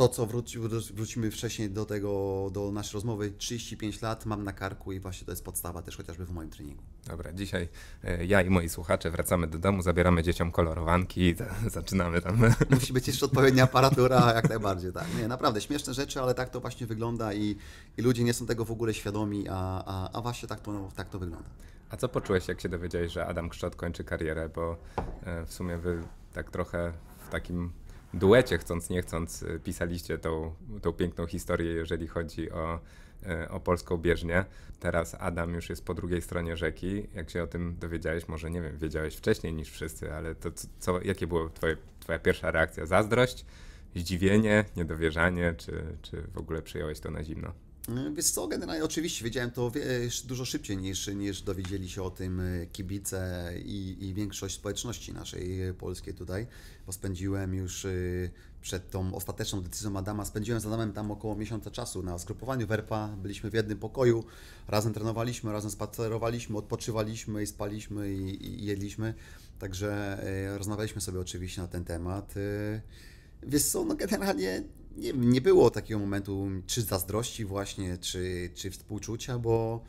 to, co wróci, wrócimy wcześniej do tego, do naszej rozmowy, 35 lat mam na karku i właśnie to jest podstawa też chociażby w moim treningu. Dobra, dzisiaj e, ja i moi słuchacze wracamy do domu, zabieramy dzieciom kolorowanki i zaczynamy tam. Musi być jeszcze odpowiednia aparatura, jak najbardziej, tak. Nie, naprawdę, śmieszne rzeczy, ale tak to właśnie wygląda i, i ludzie nie są tego w ogóle świadomi, a, a, a właśnie tak to, tak to wygląda. A co poczułeś, jak się dowiedziałeś, że Adam Krzczot kończy karierę? Bo e, w sumie wy tak trochę w takim duecie, chcąc nie chcąc, y, pisaliście tą, tą piękną historię, jeżeli chodzi o, y, o polską bieżnię. Teraz Adam już jest po drugiej stronie rzeki. Jak się o tym dowiedziałeś, może nie wiem, wiedziałeś wcześniej niż wszyscy, ale to co, jakie była twoje, twoja pierwsza reakcja? Zazdrość, zdziwienie, niedowierzanie, czy, czy w ogóle przyjąłeś to na zimno? E, wiesz co, generalnie oczywiście wiedziałem to dużo szybciej niż, niż dowiedzieli się o tym e, kibice i, i większość społeczności naszej e, polskiej tutaj, bo spędziłem już przed tą ostateczną decyzją Adama, spędziłem z Adamem tam około miesiąca czasu na skrupowaniu Werpa, byliśmy w jednym pokoju, razem trenowaliśmy, razem spacerowaliśmy, odpoczywaliśmy i spaliśmy i, i jedliśmy, także rozmawialiśmy sobie oczywiście na ten temat. Wiesz co, no generalnie nie, nie było takiego momentu, czy zazdrości właśnie, czy, czy współczucia, bo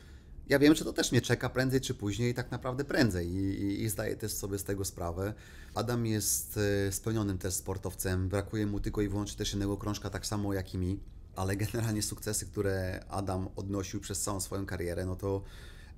ja wiem, że to też mnie czeka prędzej czy później, tak naprawdę prędzej i, i, i zdaję też sobie z tego sprawę. Adam jest e, spełnionym też sportowcem, brakuje mu tylko i wyłącznie też jednego krążka, tak samo jak i mi, ale generalnie sukcesy, które Adam odnosił przez całą swoją karierę, no to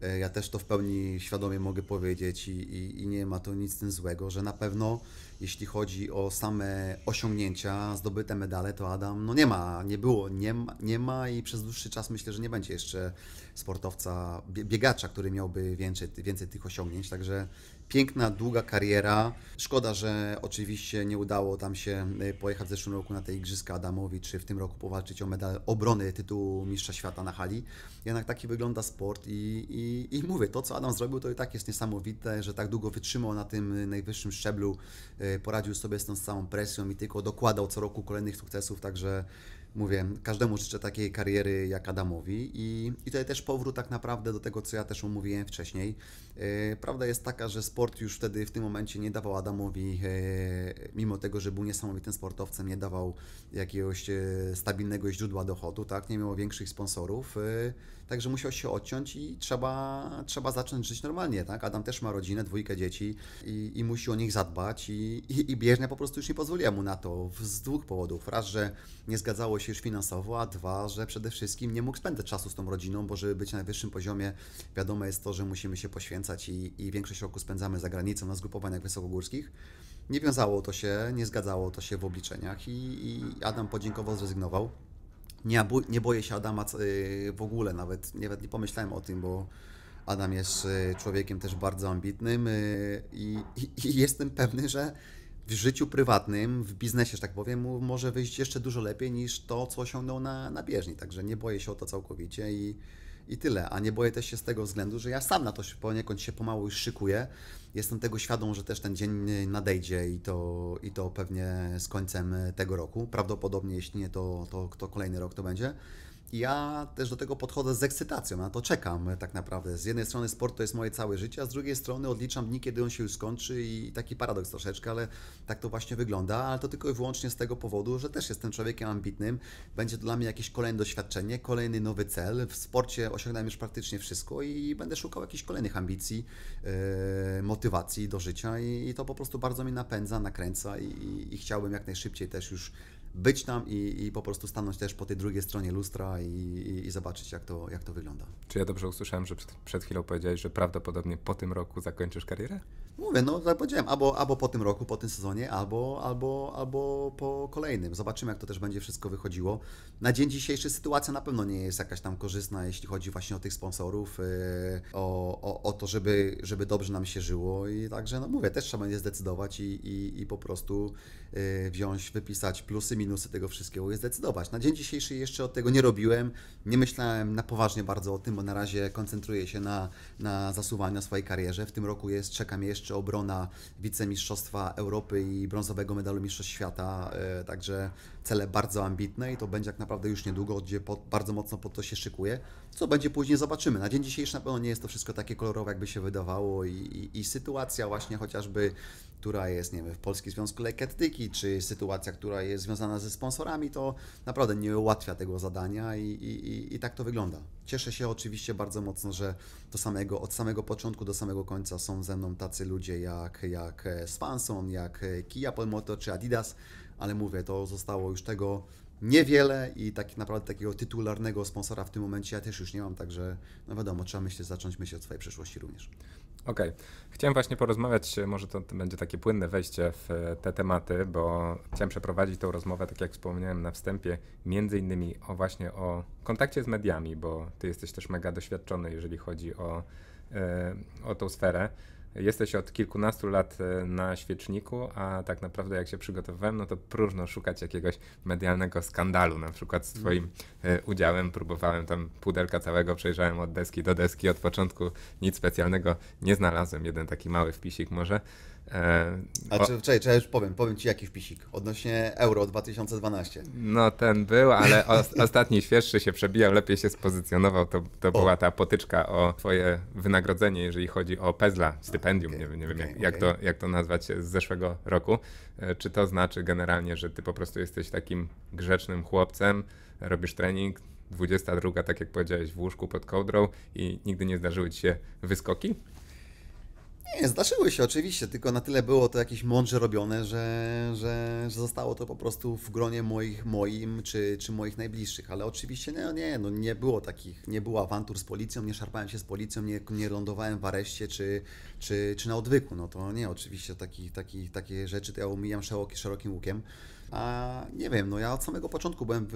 E, ja też to w pełni świadomie mogę powiedzieć i, i, i, nie ma to nic z tym złego, że na pewno jeśli chodzi o same osiągnięcia, zdobyte medale, to Adam no nie ma, nie było, nie ma, nie ma i przez dłuższy czas myślę, że nie będzie jeszcze sportowca, biegacza, który miałby więcej, więcej tych osiągnięć, także piękna, długa kariera. Szkoda, że oczywiście nie udało tam się e, pojechać w zeszłym roku na te Igrzyska Adamowi, czy w tym roku powalczyć o medal obrony tytułu Mistrza Świata na hali. Jednak taki wygląda sport i, i, i mówię, to co Adam zrobił to i tak jest niesamowite, że tak długo wytrzymał na tym e, najwyższym szczeblu, e, poradził sobie z tą całą presją i tylko dokładał co roku kolejnych sukcesów, także mówię, każdemu życzę takiej kariery jak Adamowi i, i tutaj też powrót tak naprawdę do tego, co ja też omówiłem wcześniej. E, prawda jest taka, że sport już wtedy w tym momencie nie dawał Adamowi, e, mimo tego, że był niesamowitym sportowcem, nie dawał jakiegoś e, stabilnego źródła dochodu, tak, nie miał większych sponsorów także musiał się odciąć i trzeba, trzeba zacząć żyć normalnie, tak? Adam też ma rodzinę, dwójkę dzieci i, i musi o nich zadbać i, i, i bieżnia po prostu już nie pozwoliła mu na to z dwóch powodów. Raz, że nie zgadzało się już finansowo, a dwa, że przede wszystkim nie mógł spędzać czasu z tą rodziną, bo żeby być na najwyższym poziomie, wiadomo jest to, że musimy się poświęcać i, i większość roku spędzamy za granicą na zgrupowaniach wysokogórskich. Nie wiązało to się, nie zgadzało to się w obliczeniach i, i Adam podziękowo zrezygnował. Nie, nie boję się Adama y, w ogóle, nawet, nawet nie pomyślałem o tym, bo Adam jest y, człowiekiem też bardzo ambitnym y, i, i, i jestem pewny, że w życiu prywatnym, w biznesie, że tak powiem, może wyjść jeszcze dużo lepiej niż to, co osiągnął na, na bieżni. Także nie boję się o to całkowicie i, i tyle. A nie boję też się z tego względu, że ja sam na to poniekąd się pomału już szykuję. Jestem tego świadom, że też ten dzień nadejdzie i to, i to pewnie z końcem tego roku. Prawdopodobnie, jeśli nie, to, to, to kolejny rok to będzie ja też do tego podchodzę z ekscytacją, na to czekam tak naprawdę. Z jednej strony sport to jest moje całe życie, a z drugiej strony odliczam dni, kiedy on się już skończy i taki paradoks troszeczkę, ale tak to właśnie wygląda, ale to tylko i wyłącznie z tego powodu, że też jestem człowiekiem ambitnym, będzie to dla mnie jakieś kolejne doświadczenie, kolejny nowy cel. W sporcie osiągnąłem już praktycznie wszystko i będę szukał jakichś kolejnych ambicji, yy, motywacji do życia i, i, to po prostu bardzo mnie napędza, nakręca i, i chciałbym jak najszybciej też już być tam i, i po prostu stanąć też po tej drugiej stronie lustra i, i, i zobaczyć, jak to, jak to wygląda. Czy ja dobrze usłyszałem, że przed, przed chwilą powiedziałeś, że prawdopodobnie po tym roku zakończysz karierę? Mówię, no tak powiedziałem, albo, albo po tym roku, po tym sezonie, albo, albo, albo po kolejnym. Zobaczymy, jak to też będzie wszystko wychodziło. Na dzień dzisiejszy sytuacja na pewno nie jest jakaś tam korzystna, jeśli chodzi właśnie o tych sponsorów, y, o, o, o to, żeby, żeby dobrze nam się żyło i także, no mówię, też trzeba będzie zdecydować i, i, i po prostu y, wziąć, wypisać plusy, minusy tego wszystkiego i zdecydować. Na dzień dzisiejszy jeszcze od tego nie robiłem, nie myślałem na poważnie bardzo o tym, bo na razie koncentruję się na, na zasuwaniu swojej karierze. W tym roku jest, czekam jeszcze jeszcze obrona wicemistrzostwa Europy i brązowego medalu mistrzostw świata, e, także cele bardzo ambitne i to będzie jak naprawdę już niedługo, gdzie pod, bardzo mocno pod to się szykuje. Co będzie później, zobaczymy. Na dzień dzisiejszy na pewno nie jest to wszystko takie kolorowe, jakby się wydawało i, i, i sytuacja właśnie chociażby, która jest, nie wiem, w Polskim Związku Lekietyki, czy sytuacja, która jest związana ze sponsorami, to naprawdę nie ułatwia tego zadania i, i, i tak to wygląda. Cieszę się oczywiście bardzo mocno, że do samego, od samego początku do samego końca są ze mną tacy ludzie jak, jak e, Swanson, jak e, Kia Polmoto czy Adidas, ale mówię, to zostało już tego niewiele i tak naprawdę takiego tytularnego sponsora w tym momencie ja też już nie mam, także no wiadomo, trzeba myśleć, zacząć myśleć o swojej przyszłości również. Okej. Okay. Chciałem właśnie porozmawiać, może to będzie takie płynne wejście w e, te tematy, bo chciałem przeprowadzić tą rozmowę, tak jak wspomniałem na wstępie, między innymi o właśnie o kontakcie z mediami, bo ty jesteś też mega doświadczony, jeżeli chodzi o, e, o tą sferę jesteś od kilkunastu lat e, na świeczniku, a tak naprawdę jak się przygotowywałem, no to próżno szukać jakiegoś medialnego skandalu, na przykład z twoim e, udziałem. Próbowałem tam pudelka całego, przejrzałem od deski do deski, od początku nic specjalnego nie znalazłem, jeden taki mały wpisik może. E, A o... czekaj, czekaj, już powiem, powiem Ci jakiś pisik odnośnie Euro 2012. No ten był, ale ostatni świeższy się przebijał, lepiej się spozycjonował, to, to była ta potyczka o Twoje wynagrodzenie, jeżeli chodzi o Pezla, stypendium, A, okay, nie, nie okay, wiem jak, okay. jak, to, jak to nazwać z zeszłego roku. E, czy to znaczy generalnie, że Ty po prostu jesteś takim grzecznym chłopcem, robisz trening, 22, tak jak powiedziałeś, w łóżku pod kołdrą i nigdy nie zdarzyły Ci się wyskoki? Nie, zdarzyły się oczywiście, tylko na tyle było to jakieś mądrze robione, że, że, że zostało to po prostu w gronie moich, moim czy, czy moich najbliższych. Ale oczywiście no nie, no nie było takich, nie było awantur z policją, nie szarpałem się z policją, nie, nie lądowałem w areszcie czy, czy, czy na odwyku. No to nie, oczywiście taki, taki, takie rzeczy to ja umijam szeroki, szerokim łukiem. A nie wiem, no ja od samego początku byłem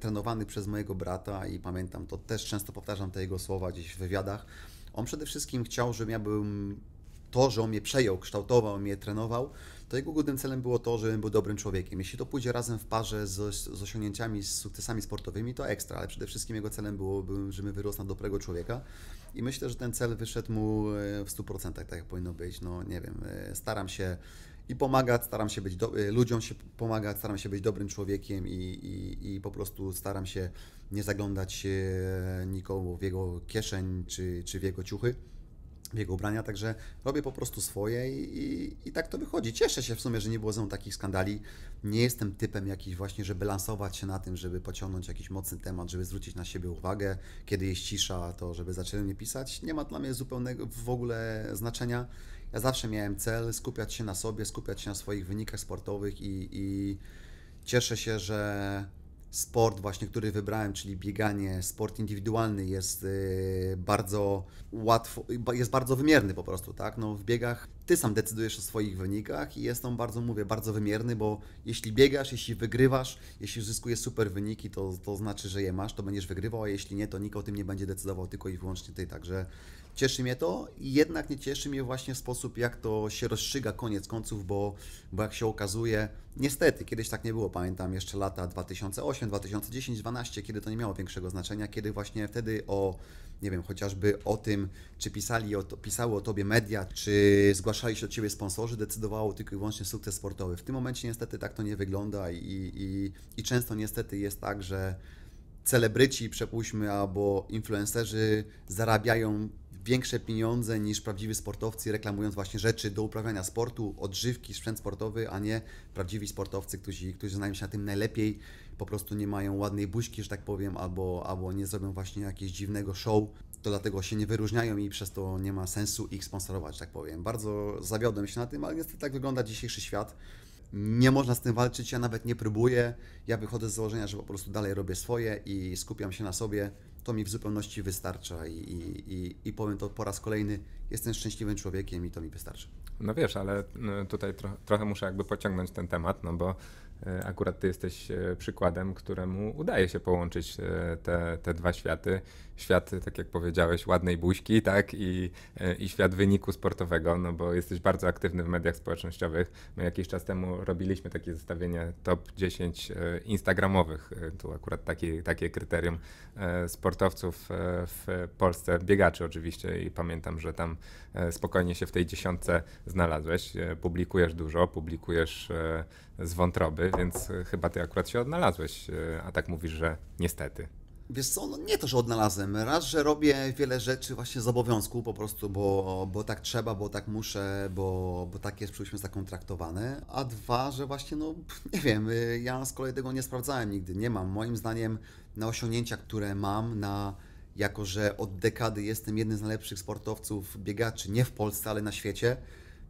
trenowany przez mojego brata i pamiętam to też często powtarzam te jego słowa gdzieś w wywiadach on przede wszystkim chciał, żebym ja był, to, że on mnie przejął, kształtował mnie, trenował, to jego głównym celem było to, żebym był dobrym człowiekiem. Jeśli to pójdzie razem w parze z, z osiągnięciami, z sukcesami sportowymi, to ekstra, ale przede wszystkim jego celem było, żebym wyrósł na dobrego człowieka i myślę, że ten cel wyszedł mu e, w 100%, tak jak powinno być. No nie wiem, e, staram się i pomagać, staram się być do, y, ludziom się pomagać, staram się być dobrym człowiekiem i, i, i po prostu staram się nie zaglądać y, nikomu w jego kieszeń czy, czy w jego ciuchy w jego ubrania, także robię po prostu swoje i, i, i, tak to wychodzi. Cieszę się w sumie, że nie było ze mną takich skandali. Nie jestem typem jakiś właśnie, żeby lansować się na tym, żeby pociągnąć jakiś mocny temat, żeby zwrócić na siebie uwagę. Kiedy jest cisza, to żeby zaczęli mnie pisać. Nie ma dla mnie zupełnego w ogóle znaczenia ja zawsze miałem cel skupiać się na sobie, skupiać się na swoich wynikach sportowych i, i cieszę się, że sport właśnie, który wybrałem, czyli bieganie, sport indywidualny jest y, bardzo łatwo, jest bardzo wymierny po prostu, tak? No w biegach ty sam decydujesz o swoich wynikach i jest on bardzo, mówię, bardzo wymierny, bo jeśli biegasz, jeśli wygrywasz, jeśli uzyskujesz super wyniki, to, to znaczy, że je masz, to będziesz wygrywał, a jeśli nie, to nikt o tym nie będzie decydował, tylko i wyłącznie ty, także cieszy mnie to, jednak nie cieszy mnie właśnie sposób, jak to się rozstrzyga koniec końców, bo, bo jak się okazuje, niestety, kiedyś tak nie było, pamiętam jeszcze lata 2008, 2010, 2012, kiedy to nie miało większego znaczenia, kiedy właśnie wtedy o, nie wiem, chociażby o tym, czy pisali o to, pisały o Tobie media, czy zgłaszali się od Ciebie sponsorzy, decydowało tylko i wyłącznie sukces sportowy. W tym momencie niestety tak to nie wygląda i, i, i często niestety jest tak, że celebryci, przepuśćmy, albo influencerzy zarabiają większe pieniądze niż prawdziwi sportowcy, reklamując właśnie rzeczy do uprawiania sportu, odżywki, sprzęt sportowy, a nie prawdziwi sportowcy, którzy, którzy znają się na tym najlepiej, po prostu nie mają ładnej buźki, że tak powiem, albo, albo nie zrobią właśnie jakiegoś dziwnego show, to dlatego się nie wyróżniają i przez to nie ma sensu ich sponsorować, tak powiem. Bardzo zawiodłem się na tym, ale niestety tak wygląda dzisiejszy świat. Nie można z tym walczyć, ja nawet nie próbuję. Ja wychodzę z założenia, że po prostu dalej robię swoje i skupiam się na sobie to mi w zupełności wystarcza i, i, i, powiem to po raz kolejny, jestem szczęśliwym człowiekiem i to mi wystarczy. No wiesz, ale y, tutaj tro, trochę muszę jakby pociągnąć ten temat, no bo E, akurat ty jesteś e, przykładem, któremu udaje się połączyć e, te, te dwa światy. Świat, tak jak powiedziałeś, ładnej buźki, tak? I, I świat wyniku sportowego, no bo jesteś bardzo aktywny w mediach społecznościowych. My jakiś czas temu robiliśmy takie zestawienie top 10 instagramowych, tu akurat takie takie kryterium sportowców w Polsce, biegaczy oczywiście i pamiętam, że tam spokojnie się w tej dziesiątce znalazłeś. Publikujesz dużo, publikujesz z wątroby, więc e, chyba ty akurat się odnalazłeś, e, a tak mówisz, że niestety. Wiesz co, no nie to, że odnalazłem. Raz, że robię wiele rzeczy właśnie z obowiązku po prostu, bo, bo tak trzeba, bo tak muszę, bo, bo tak jest, przyjśmy tak kontraktowane. A dwa, że właśnie, no nie wiem, e, ja z kolei tego nie sprawdzałem nigdy, nie mam. Moim zdaniem na osiągnięcia, które mam, na jako że od dekady jestem jednym z najlepszych sportowców, biegaczy, nie w Polsce, ale na świecie,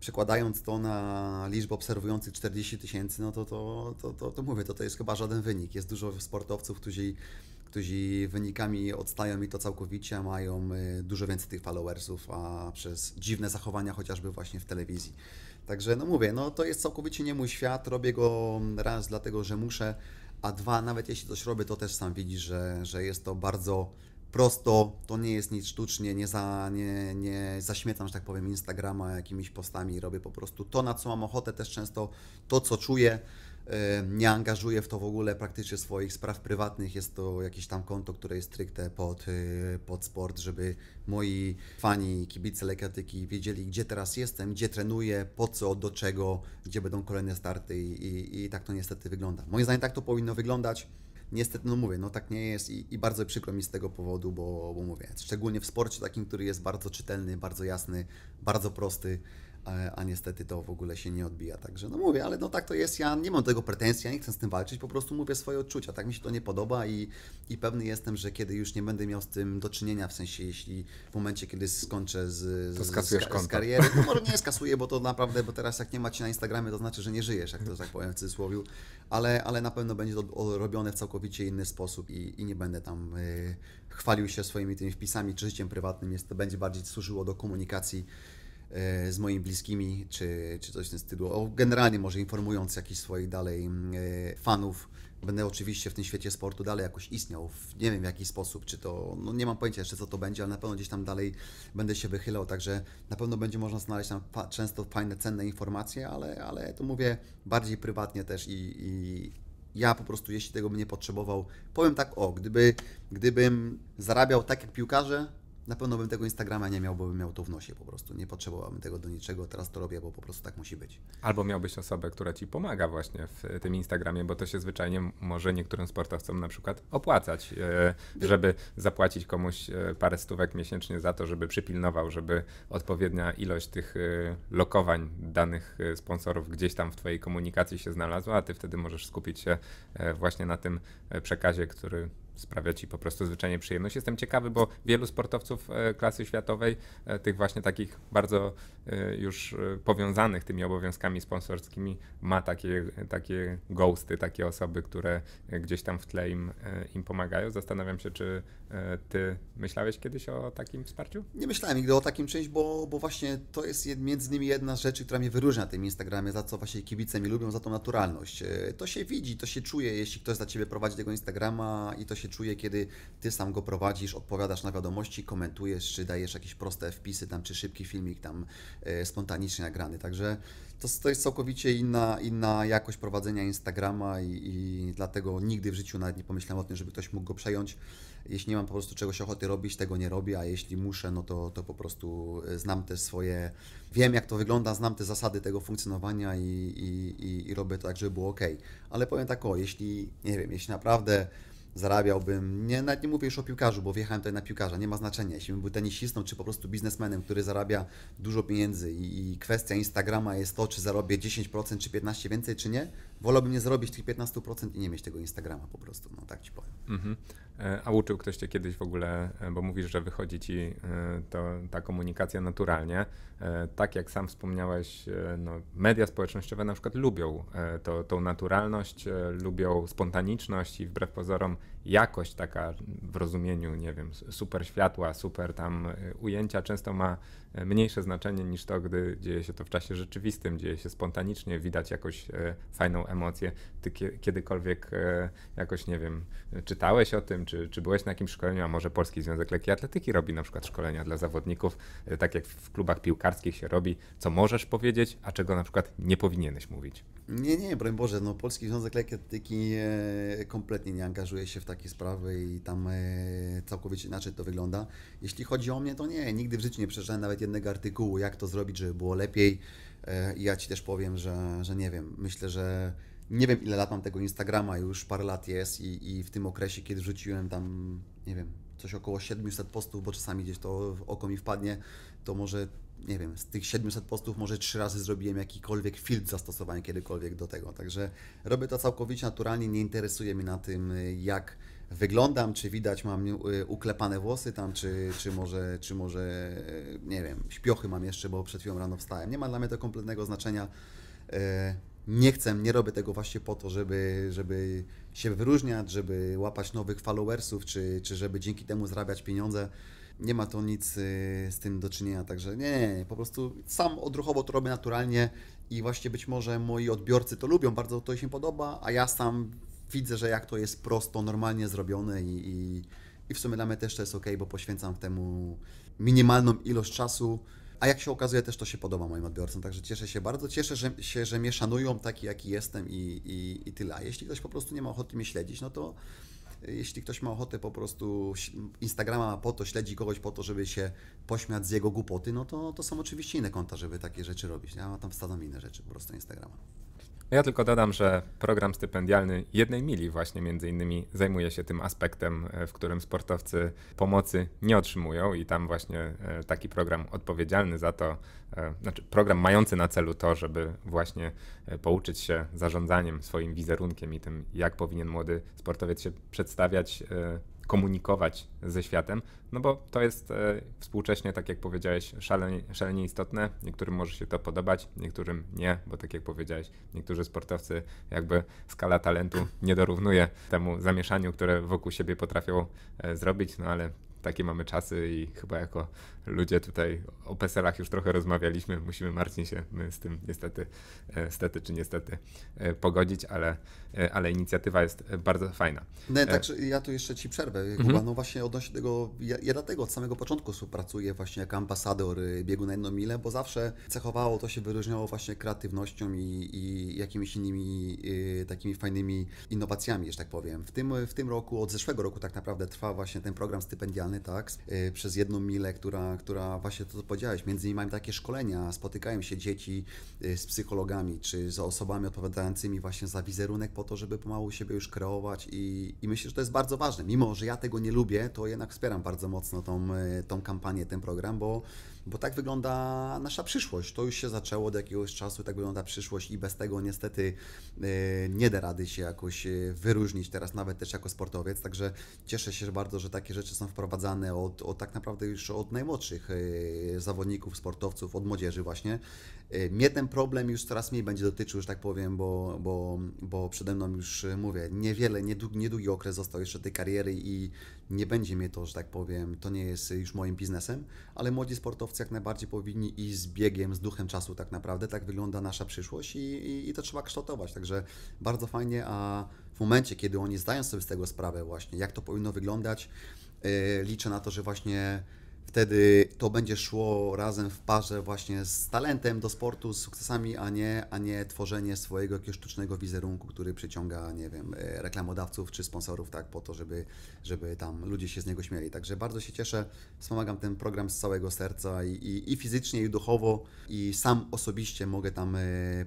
przekładając to na liczbę obserwujących 40 tysięcy, no to, to, to, to, to mówię, to, to jest chyba żaden wynik. Jest dużo sportowców, którzy, którzy wynikami odstają i to całkowicie, mają y, dużo więcej tych followersów, a przez dziwne zachowania chociażby właśnie w telewizji. Także no mówię, no to jest całkowicie nie mój świat, robię go raz dlatego, że muszę, a dwa, nawet jeśli coś robię, to też sam widzisz, że, że jest to bardzo prosto, to nie jest nic sztucznie, nie, za, nie, nie że tak powiem, Instagrama jakimiś postami, robię po prostu to, na co mam ochotę, też często to, co czuję, e, nie angażuję w to w ogóle praktycznie swoich spraw prywatnych, jest to jakieś tam konto, które jest stricte pod, e, pod sport, żeby moi fani, kibice lekateki wiedzieli, gdzie teraz jestem, gdzie trenuję, po co, do czego, gdzie będą kolejne starty i, i, i tak to niestety wygląda. Moim zdaniem tak to powinno wyglądać niestety, no mówię, no tak nie jest i, i bardzo przykro mi z tego powodu, bo, bo mówię, szczególnie w sporcie takim, który jest bardzo czytelny, bardzo jasny, bardzo prosty, a niestety to w ogóle się nie odbija. Także no mówię, ale no tak to jest, ja nie mam tego pretensji, ja nie chcę z tym walczyć, po prostu mówię swoje odczucia, tak mi się to nie podoba i, i pewny jestem, że kiedy już nie będę miał z tym do czynienia, w sensie jeśli w momencie, kiedy skończę z, to z, z, z karierę, to może nie skasuję, bo to naprawdę, bo teraz jak nie macie na Instagramie, to znaczy, że nie żyjesz, jak to tak powiem w cudzysłowie, ale, ale na pewno będzie to robione w całkowicie inny sposób i, i nie będę tam y, chwalił się swoimi tymi wpisami czy życiem prywatnym, jest, to będzie bardziej służyło do komunikacji z moimi bliskimi, czy, czy coś w tym stylu. generalnie może informując jakichś swoich dalej mm, e, fanów. Będę oczywiście w tym świecie sportu dalej jakoś istniał, nie wiem w jaki sposób, czy to, no nie mam pojęcia jeszcze co to będzie, ale na pewno gdzieś tam dalej będę się wychylał, także na pewno będzie można znaleźć tam fa- często fajne, cenne informacje, ale, ale to mówię bardziej prywatnie też i, i ja po prostu, jeśli tego bym nie potrzebował, powiem tak, o, gdyby, gdybym zarabiał tak jak piłkarze, na pewno bym tego Instagrama nie miał, bo bym miał to w nosie po prostu. Nie potrzebowałbym tego do niczego, teraz to robię, bo po prostu tak musi być. Albo miałbyś osobę, która ci pomaga właśnie w tym Instagramie, bo to się zwyczajnie może niektórym sportowcom na przykład opłacać, e, żeby zapłacić komuś e, parę stówek miesięcznie za to, żeby przypilnował, żeby odpowiednia ilość tych e, lokowań danych sponsorów gdzieś tam w twojej komunikacji się znalazła, a ty wtedy możesz skupić się właśnie na tym przekazie, który sprawia ci po prostu zwyczajnie przyjemność. Jestem ciekawy, bo wielu sportowców e, klasy światowej, e, tych właśnie takich bardzo e, już powiązanych tymi obowiązkami sponsorskimi, ma takie, takie ghosty, takie osoby, które gdzieś tam w tle im, im pomagają. Zastanawiam się, czy ty myślałeś kiedyś o takim wsparciu? Nie myślałem nigdy o takim czymś, bo, bo właśnie to jest między innymi jedna z rzeczy, która mnie wyróżnia na tym Instagramie, za co właśnie kibice mi lubią, za tą naturalność. To się widzi, to się czuje, jeśli ktoś za ciebie prowadzi tego Instagrama i to się czuje, kiedy ty sam go prowadzisz, odpowiadasz na wiadomości, komentujesz, czy dajesz jakieś proste wpisy tam, czy szybki filmik tam e, spontanicznie nagrany. Także to, to jest całkowicie inna, inna jakość prowadzenia Instagrama i, i dlatego nigdy w życiu nawet nie pomyślałem o tym, żeby ktoś mógł go przejąć. Jeśli nie mam po prostu czegoś ochoty robić, tego nie robię, a jeśli muszę, no to, to po prostu e, znam te swoje, wiem jak to wygląda, znam te zasady tego funkcjonowania i, i, i, i robię to tak, żeby było ok. Ale powiem tak, o, jeśli, nie wiem, jeśli naprawdę zarabiałbym, nie, nawet nie mówię już o piłkarzu, bo wjechałem tutaj na piłkarza, nie ma znaczenia, jeśli bym był tenisistą, czy po prostu biznesmenem, który zarabia dużo pieniędzy i, i kwestia Instagrama jest to, czy zarobię 10% czy 15% więcej, czy nie, Wolałbym nie zrobić tych 15% i nie mieć tego Instagrama po prostu, no tak ci powiem. Mhm. E, a uczył ktoś cię kiedyś w ogóle, e, bo mówisz, że wychodzi ci e, to, ta komunikacja naturalnie. Tak jak sam wspomniałeś, no, media społecznościowe na przykład lubią to, tą naturalność, lubią spontaniczność i wbrew pozorom jakość taka w rozumieniu, nie wiem, super światła, super tam e, ujęcia często ma e, mniejsze znaczenie niż to, gdy dzieje się to w czasie rzeczywistym, dzieje się spontanicznie, widać jakąś e, fajną emocję. Ty kiedykolwiek jakoś, nie wiem, czytałeś o tym, czy, czy byłeś na jakimś szkoleniu, a może Polski Związek Lekki Atletyki robi na przykład szkolenia dla zawodników, tak jak w klubach piłkarskich się robi, co możesz powiedzieć, a czego na przykład nie powinieneś mówić. Nie, nie, broń Boże, no Polski Związek Lekietyki e, kompletnie nie angażuje się w takie sprawy i tam e, całkowicie inaczej to wygląda. Jeśli chodzi o mnie, to nie, nigdy w życiu nie przeczytałem nawet jednego artykułu, jak to zrobić, żeby było lepiej. E, I ja Ci też powiem, że, że nie wiem, myślę, że nie wiem ile lat mam tego Instagrama, już parę lat jest i, i w tym okresie, kiedy wrzuciłem tam, nie wiem, coś około 700 postów, bo czasami gdzieś to w oko mi wpadnie, to może nie wiem, z tych 700 postów może trzy razy zrobiłem jakikolwiek filtr zastosowań kiedykolwiek do tego. Także robię to całkowicie naturalnie, nie interesuje mnie na tym, y, jak wyglądam, czy widać mam y, uklepane włosy tam, czy, czy, może, czy może, y, nie wiem, śpiochy mam jeszcze, bo przed chwilą rano wstałem. Nie ma dla mnie to kompletnego znaczenia. Nie chcę, nie robię tego właśnie po to, żeby, żeby się wyróżniać, żeby łapać nowych followersów, czy, czy żeby dzięki temu zarabiać pieniądze nie ma to nic y, z tym do czynienia, także nie, nie, nie, po prostu sam odruchowo to robię naturalnie i właśnie być może moi odbiorcy to lubią, bardzo to się podoba, a ja sam widzę, że jak to jest prosto, normalnie zrobione i, i, i w sumie dla mnie też to jest ok, bo poświęcam temu minimalną ilość czasu, a jak się okazuje, też to się podoba moim odbiorcom, także cieszę się bardzo. Cieszę że, się, że mnie szanują taki, jaki jestem i, i, i tyle. A jeśli ktoś po prostu nie ma ochoty mnie śledzić, no to jeśli ktoś ma ochotę po prostu, Instagrama ma po to, śledzi kogoś po to, żeby się pośmiać z jego głupoty, no to, to są oczywiście inne konta, żeby takie rzeczy robić. Ja tam wsadzam inne rzeczy po prostu Instagrama. No ja tylko dodam, że program stypendialny jednej mili właśnie między innymi zajmuje się tym aspektem, e, w którym sportowcy pomocy nie otrzymują i tam właśnie e, taki program odpowiedzialny za to, e, znaczy program mający na celu to, żeby właśnie pouczyć się zarządzaniem swoim wizerunkiem i tym, jak powinien młody sportowiec się przedstawiać komunikować ze światem, no bo to jest e, współcześnie, tak jak powiedziałeś, szalenie, szalenie istotne. Niektórym może się to podobać, niektórym nie, bo tak jak powiedziałeś, niektórzy sportowcy, jakby skala talentu nie dorównuje temu zamieszaniu, które wokół siebie potrafią e, zrobić, no ale takie mamy czasy i chyba jako ludzie tutaj o PESELach już trochę rozmawialiśmy. Musimy, Marcin, się my z tym niestety, e, stety czy niestety e, pogodzić, ale, e, ale inicjatywa jest bardzo fajna. No, także ja tu jeszcze Ci przerwę, Mhm. No właśnie odnośnie tego, ja, ja dlatego od samego początku współpracuję właśnie jako ambasador y, biegu na jedną milę, bo zawsze cechowało to się wyróżniało właśnie kreatywnością i, i jakimiś innymi y, takimi fajnymi innowacjami, że tak powiem. W tym, w tym roku, od zeszłego roku tak naprawdę trwa właśnie ten program stypendialny specjalny taks y, przez jedną milę, która, która właśnie to, co powiedziałeś, między innymi mamy takie szkolenia, spotykają się dzieci y, z psychologami, czy z osobami odpowiadającymi właśnie za wizerunek po to, żeby pomału siebie już kreować i, i myślę, że to jest bardzo ważne. Mimo, że ja tego nie lubię, to jednak wspieram bardzo mocno tą, y, tą kampanię, ten program, bo bo tak wygląda nasza przyszłość. To już się zaczęło od jakiegoś czasu, tak wygląda przyszłość i bez tego niestety y, nie da rady się jakoś y, wyróżnić teraz, nawet też jako sportowiec. Także cieszę się bardzo, że takie rzeczy są wprowadzane od, od tak naprawdę już od najmłodszych y, zawodników, sportowców, od młodzieży właśnie. Mnie ten problem już coraz mniej będzie dotyczył, że tak powiem, bo, bo, bo przede mną już mówię, niewiele, niedługi, niedługi okres został jeszcze tej kariery i nie będzie mnie to, że tak powiem, to nie jest już moim biznesem, ale młodzi sportowcy jak najbardziej powinni iść z biegiem, z duchem czasu tak naprawdę, tak wygląda nasza przyszłość i, i, i to trzeba kształtować, także bardzo fajnie, a w momencie, kiedy oni zdają sobie z tego sprawę właśnie, jak to powinno wyglądać, e, liczę na to, że właśnie wtedy to będzie szło razem w parze właśnie z talentem do sportu, z sukcesami, a nie, a nie tworzenie swojego jakiegoś sztucznego wizerunku, który przyciąga, nie wiem, e, reklamodawców czy sponsorów, tak, po to, żeby, żeby tam ludzie się z niego śmieli. Także bardzo się cieszę, wspomagam ten program z całego serca i, i, i fizycznie, i duchowo, i sam osobiście mogę tam e,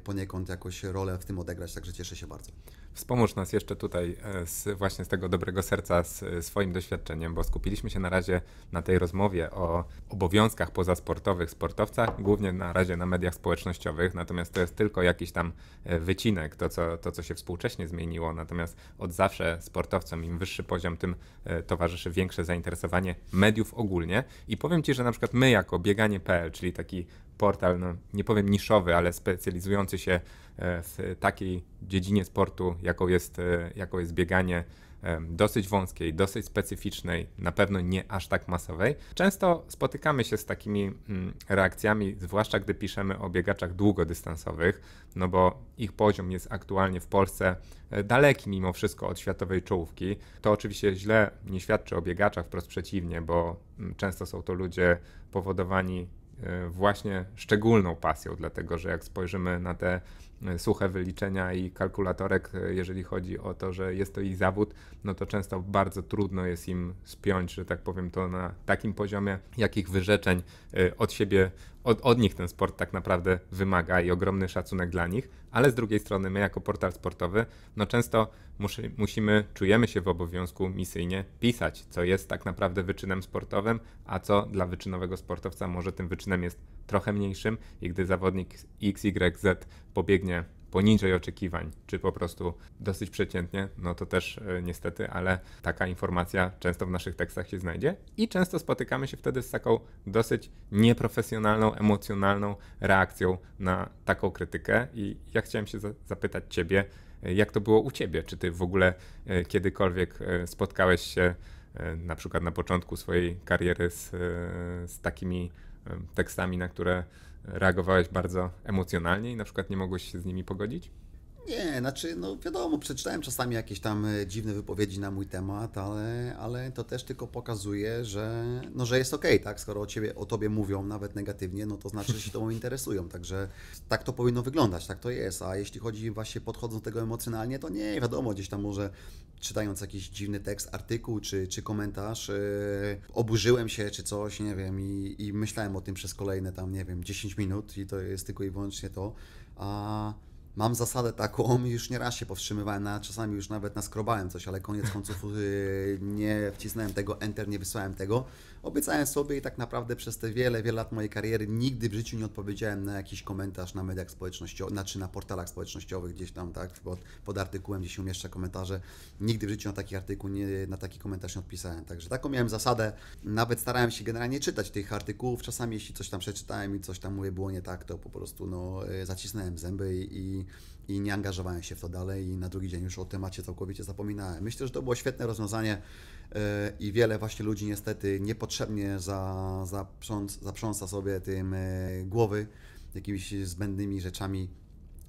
poniekąd jakąś rolę w tym odegrać, także cieszę się bardzo. Wspomóż nas jeszcze tutaj e, z, właśnie z tego dobrego serca, z e, swoim doświadczeniem, bo skupiliśmy się na razie na tej rozmowie o obowiązkach pozasportowych sportowca, głównie na razie na mediach społecznościowych, natomiast to jest tylko jakiś tam e, wycinek, to co, to, co się współcześnie zmieniło, natomiast od zawsze sportowcom im wyższy poziom, tym towarzyszy większe zainteresowanie mediów ogólnie i powiem Ci, że na przykład my jako bieganie.pl, czyli taki portal, no nie powiem niszowy, ale specjalizujący się E, w takiej dziedzinie sportu, jaką jest, e, jaką jest bieganie, e, dosyć wąskiej, dosyć specyficznej, na pewno nie aż tak masowej. Często spotykamy się z takimi mm, reakcjami, zwłaszcza gdy piszemy o biegaczach długodystansowych, no bo ich poziom jest aktualnie w Polsce daleki mimo wszystko od światowej czołówki. To oczywiście źle nie świadczy o biegaczach, wprost przeciwnie, bo mm, często są to ludzie powodowani właśnie szczególną pasją, dlatego że jak spojrzymy na te Y, suche wyliczenia i kalkulatorek, y, jeżeli chodzi o to, że jest to ich zawód, no to często bardzo trudno jest im spiąć, że tak powiem, to na takim poziomie, jakich wyrzeczeń y, od siebie od, od nich ten sport tak naprawdę wymaga i ogromny szacunek dla nich, ale z drugiej strony my jako portal sportowy, no często musimy, czujemy się w obowiązku misyjnie pisać, co jest tak naprawdę wyczynem sportowym, a co dla wyczynowego sportowca może tym wyczynem jest trochę mniejszym i gdy zawodnik XYZ pobiegnie poniżej oczekiwań, czy po prostu dosyć przeciętnie, no to też e, niestety, ale taka informacja często w naszych tekstach się znajdzie i często spotykamy się wtedy z taką dosyć nieprofesjonalną, emocjonalną reakcją na taką krytykę. I ja chciałem się zapytać Ciebie, e, jak to było u Ciebie? Czy Ty w ogóle e, kiedykolwiek spotkałeś się E, na przykład na początku swojej kariery z, e, z takimi e, tekstami, na które reagowałeś bardzo emocjonalnie i na przykład nie mogłeś się z nimi pogodzić? Nie, znaczy, no wiadomo, przeczytałem czasami jakieś tam e, dziwne wypowiedzi na mój temat, ale, ale to też tylko pokazuje, że, no, że jest okej, okay, tak? Skoro o, ciebie, o tobie mówią nawet negatywnie, no to znaczy, że się tobą interesują, także tak to powinno wyglądać, tak to jest. A jeśli chodzi właśnie podchodząc do tego emocjonalnie, to nie, wiadomo, gdzieś tam może czytając jakiś dziwny tekst, artykuł czy, czy komentarz, yy, oburzyłem się czy coś, nie wiem, i, i myślałem o tym przez kolejne tam, nie wiem, 10 minut i to jest tylko i wyłącznie to, a mam zasadę taką, już nieraz się powstrzymywałem, na, czasami już nawet naskrobałem coś, ale koniec końców y, nie wcisnąłem tego, enter, nie wysłałem tego, Obiecałem sobie i tak naprawdę przez te wiele, wiele lat mojej kariery nigdy w życiu nie odpowiedziałem na jakiś komentarz na mediach społecznościowych, znaczy na portalach społecznościowych gdzieś tam, tak, pod, pod artykułem, gdzie się umieszcza komentarze. Nigdy w życiu na taki artykuł, nie, na taki komentarz nie odpisałem. Także taką miałem zasadę. Nawet starałem się generalnie czytać tych artykułów. Czasami jeśli coś tam przeczytałem i coś tam mówię było nie tak, to po prostu no, y, zacisnąłem zęby i, i i nie angażowałem się w to dalej i na drugi dzień już o temacie całkowicie zapominałem. Myślę, że to było świetne rozwiązanie i wiele właśnie ludzi niestety niepotrzebnie zaprząsa sobie tym e, głowy jakimiś zbędnymi rzeczami.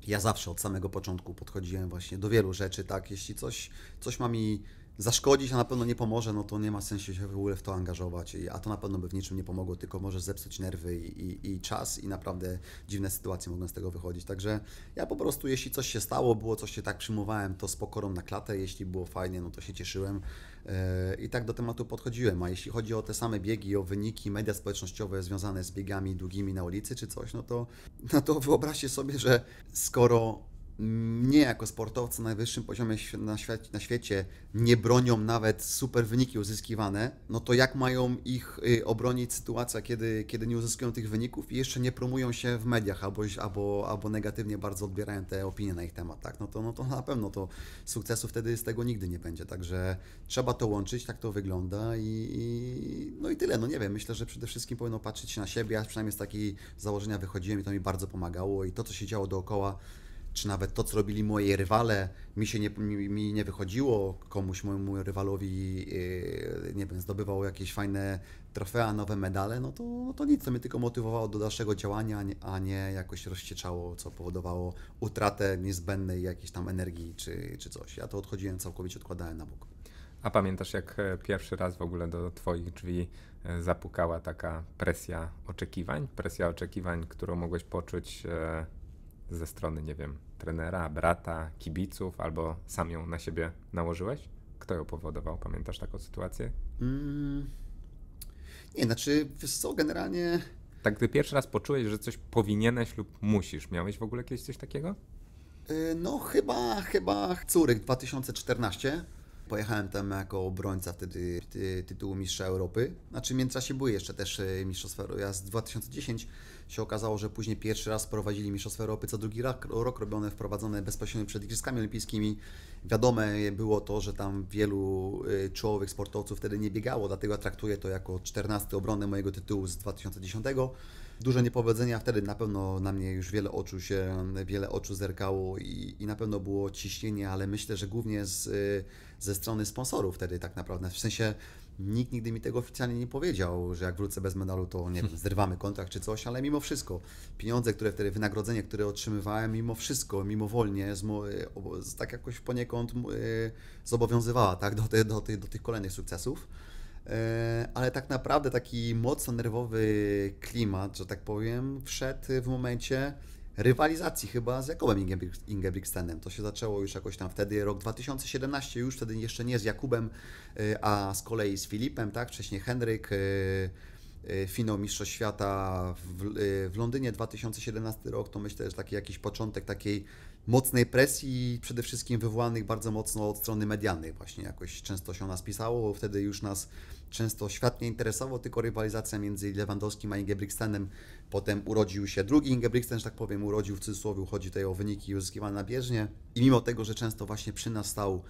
Ja zawsze od samego początku podchodziłem właśnie do wielu rzeczy, tak, jeśli coś, coś ma mi zaszkodzić, a na pewno nie pomoże, no to nie ma sensu się w ogóle w to angażować, a to na pewno by w niczym nie pomogło, tylko może zepsuć nerwy i, i, i, czas i naprawdę dziwne sytuacje mogą z tego wychodzić. Także ja po prostu, jeśli coś się stało, było coś się tak przyjmowałem, to z pokorą na klatę, jeśli było fajnie, no to się cieszyłem. E, I tak do tematu podchodziłem. A jeśli chodzi o te same biegi, o wyniki, media społecznościowe związane z biegami długimi na ulicy czy coś, no to, no to wyobraźcie sobie, że skoro mnie jako sportowca na najwyższym poziomie na świecie, na świecie nie bronią nawet super wyniki uzyskiwane, no to jak mają ich y, obronić sytuacja, kiedy, kiedy nie uzyskują tych wyników i jeszcze nie promują się w mediach albo, albo, albo negatywnie bardzo odbierają te opinie na ich temat, tak? No to, no to na pewno to sukcesu wtedy z tego nigdy nie będzie, także trzeba to łączyć, tak to wygląda i, i no i tyle, no nie wiem, myślę, że przede wszystkim powinno patrzeć na siebie, ja przynajmniej z takiej założenia wychodziłem i to mi bardzo pomagało i to, co się działo dookoła, czy nawet to, co robili moi rywale, mi się nie, mi, mi nie wychodziło, komuś mojemu rywalowi, yy, nie wiem, zdobywał jakieś fajne trofea, nowe medale, no to, no to nic, to mnie tylko motywowało do dalszego działania, a nie jakoś rozcieczało, co powodowało utratę niezbędnej jakiejś tam energii czy, czy coś. Ja to odchodziłem całkowicie, odkładałem na bok. A pamiętasz, jak e, pierwszy raz w ogóle do Twoich drzwi e, zapukała taka presja oczekiwań? Presja oczekiwań, którą mogłeś poczuć e, ze strony, nie wiem, trenera, brata, kibiców, albo sam ją na siebie nałożyłeś? Kto ją powodował? Pamiętasz taką sytuację? Mm, nie, znaczy, wiesz co, generalnie... Tak, gdy pierwszy raz poczułeś, że coś powinieneś lub musisz, miałeś w ogóle kiedyś coś takiego? Y, no chyba, chyba Córek 2014. Pojechałem tam jako obrońca wtedy ty, tytułu mistrza Europy. Znaczy w międzyczasie były jeszcze też e, mistrzostwa ja z 2010 się okazało, że później pierwszy raz prowadzili mistrzostwa Europy, co drugi rok, rok robione, wprowadzone bezpośrednio przed Igrzyskami Olimpijskimi. Wiadome było to, że tam wielu e, czołowych sportowców wtedy nie biegało, dlatego traktuję to jako 14 obronę mojego tytułu z 2010 duże niepowodzenia wtedy na pewno na mnie już wiele oczu się, wiele oczu zerkało i, i na pewno było ciśnienie, ale myślę, że głównie z, ze strony sponsorów wtedy tak naprawdę. W sensie nikt nigdy mi tego oficjalnie nie powiedział, że jak wrócę bez medalu, to nie wiem, hmm. zerwamy kontrakt czy coś, ale mimo wszystko pieniądze, które wtedy, wynagrodzenie, które otrzymywałem, mimo wszystko, mimowolnie, z, tak jakoś poniekąd e, zobowiązywała tak, do, do, do tych kolejnych sukcesów. E, ale tak naprawdę taki mocno nerwowy klimat, że tak powiem, wszedł w momencie rywalizacji chyba z Jakobem Ingebrigtsenem. To się zaczęło już jakoś tam wtedy, rok 2017, już wtedy jeszcze nie z Jakubem, e, a z kolei z Filipem, tak? Wcześniej Henryk, e, finał Mistrzostw Świata w, w Londynie 2017 rok, to myślę, że taki jakiś początek takiej mocnej presji, przede wszystkim wywołanych bardzo mocno od strony medialnej. Właśnie jakoś często się nas pisało, wtedy już nas często świat nie interesował, tylko rywalizacja między Lewandowskim a Ingebrigtsenem. Potem urodził się drugi Ingebrigtsen, że tak powiem, urodził w cudzysłowie, chodzi tutaj o wyniki uzyskiwane na bieżnie. I mimo tego, że często właśnie przy nas stał,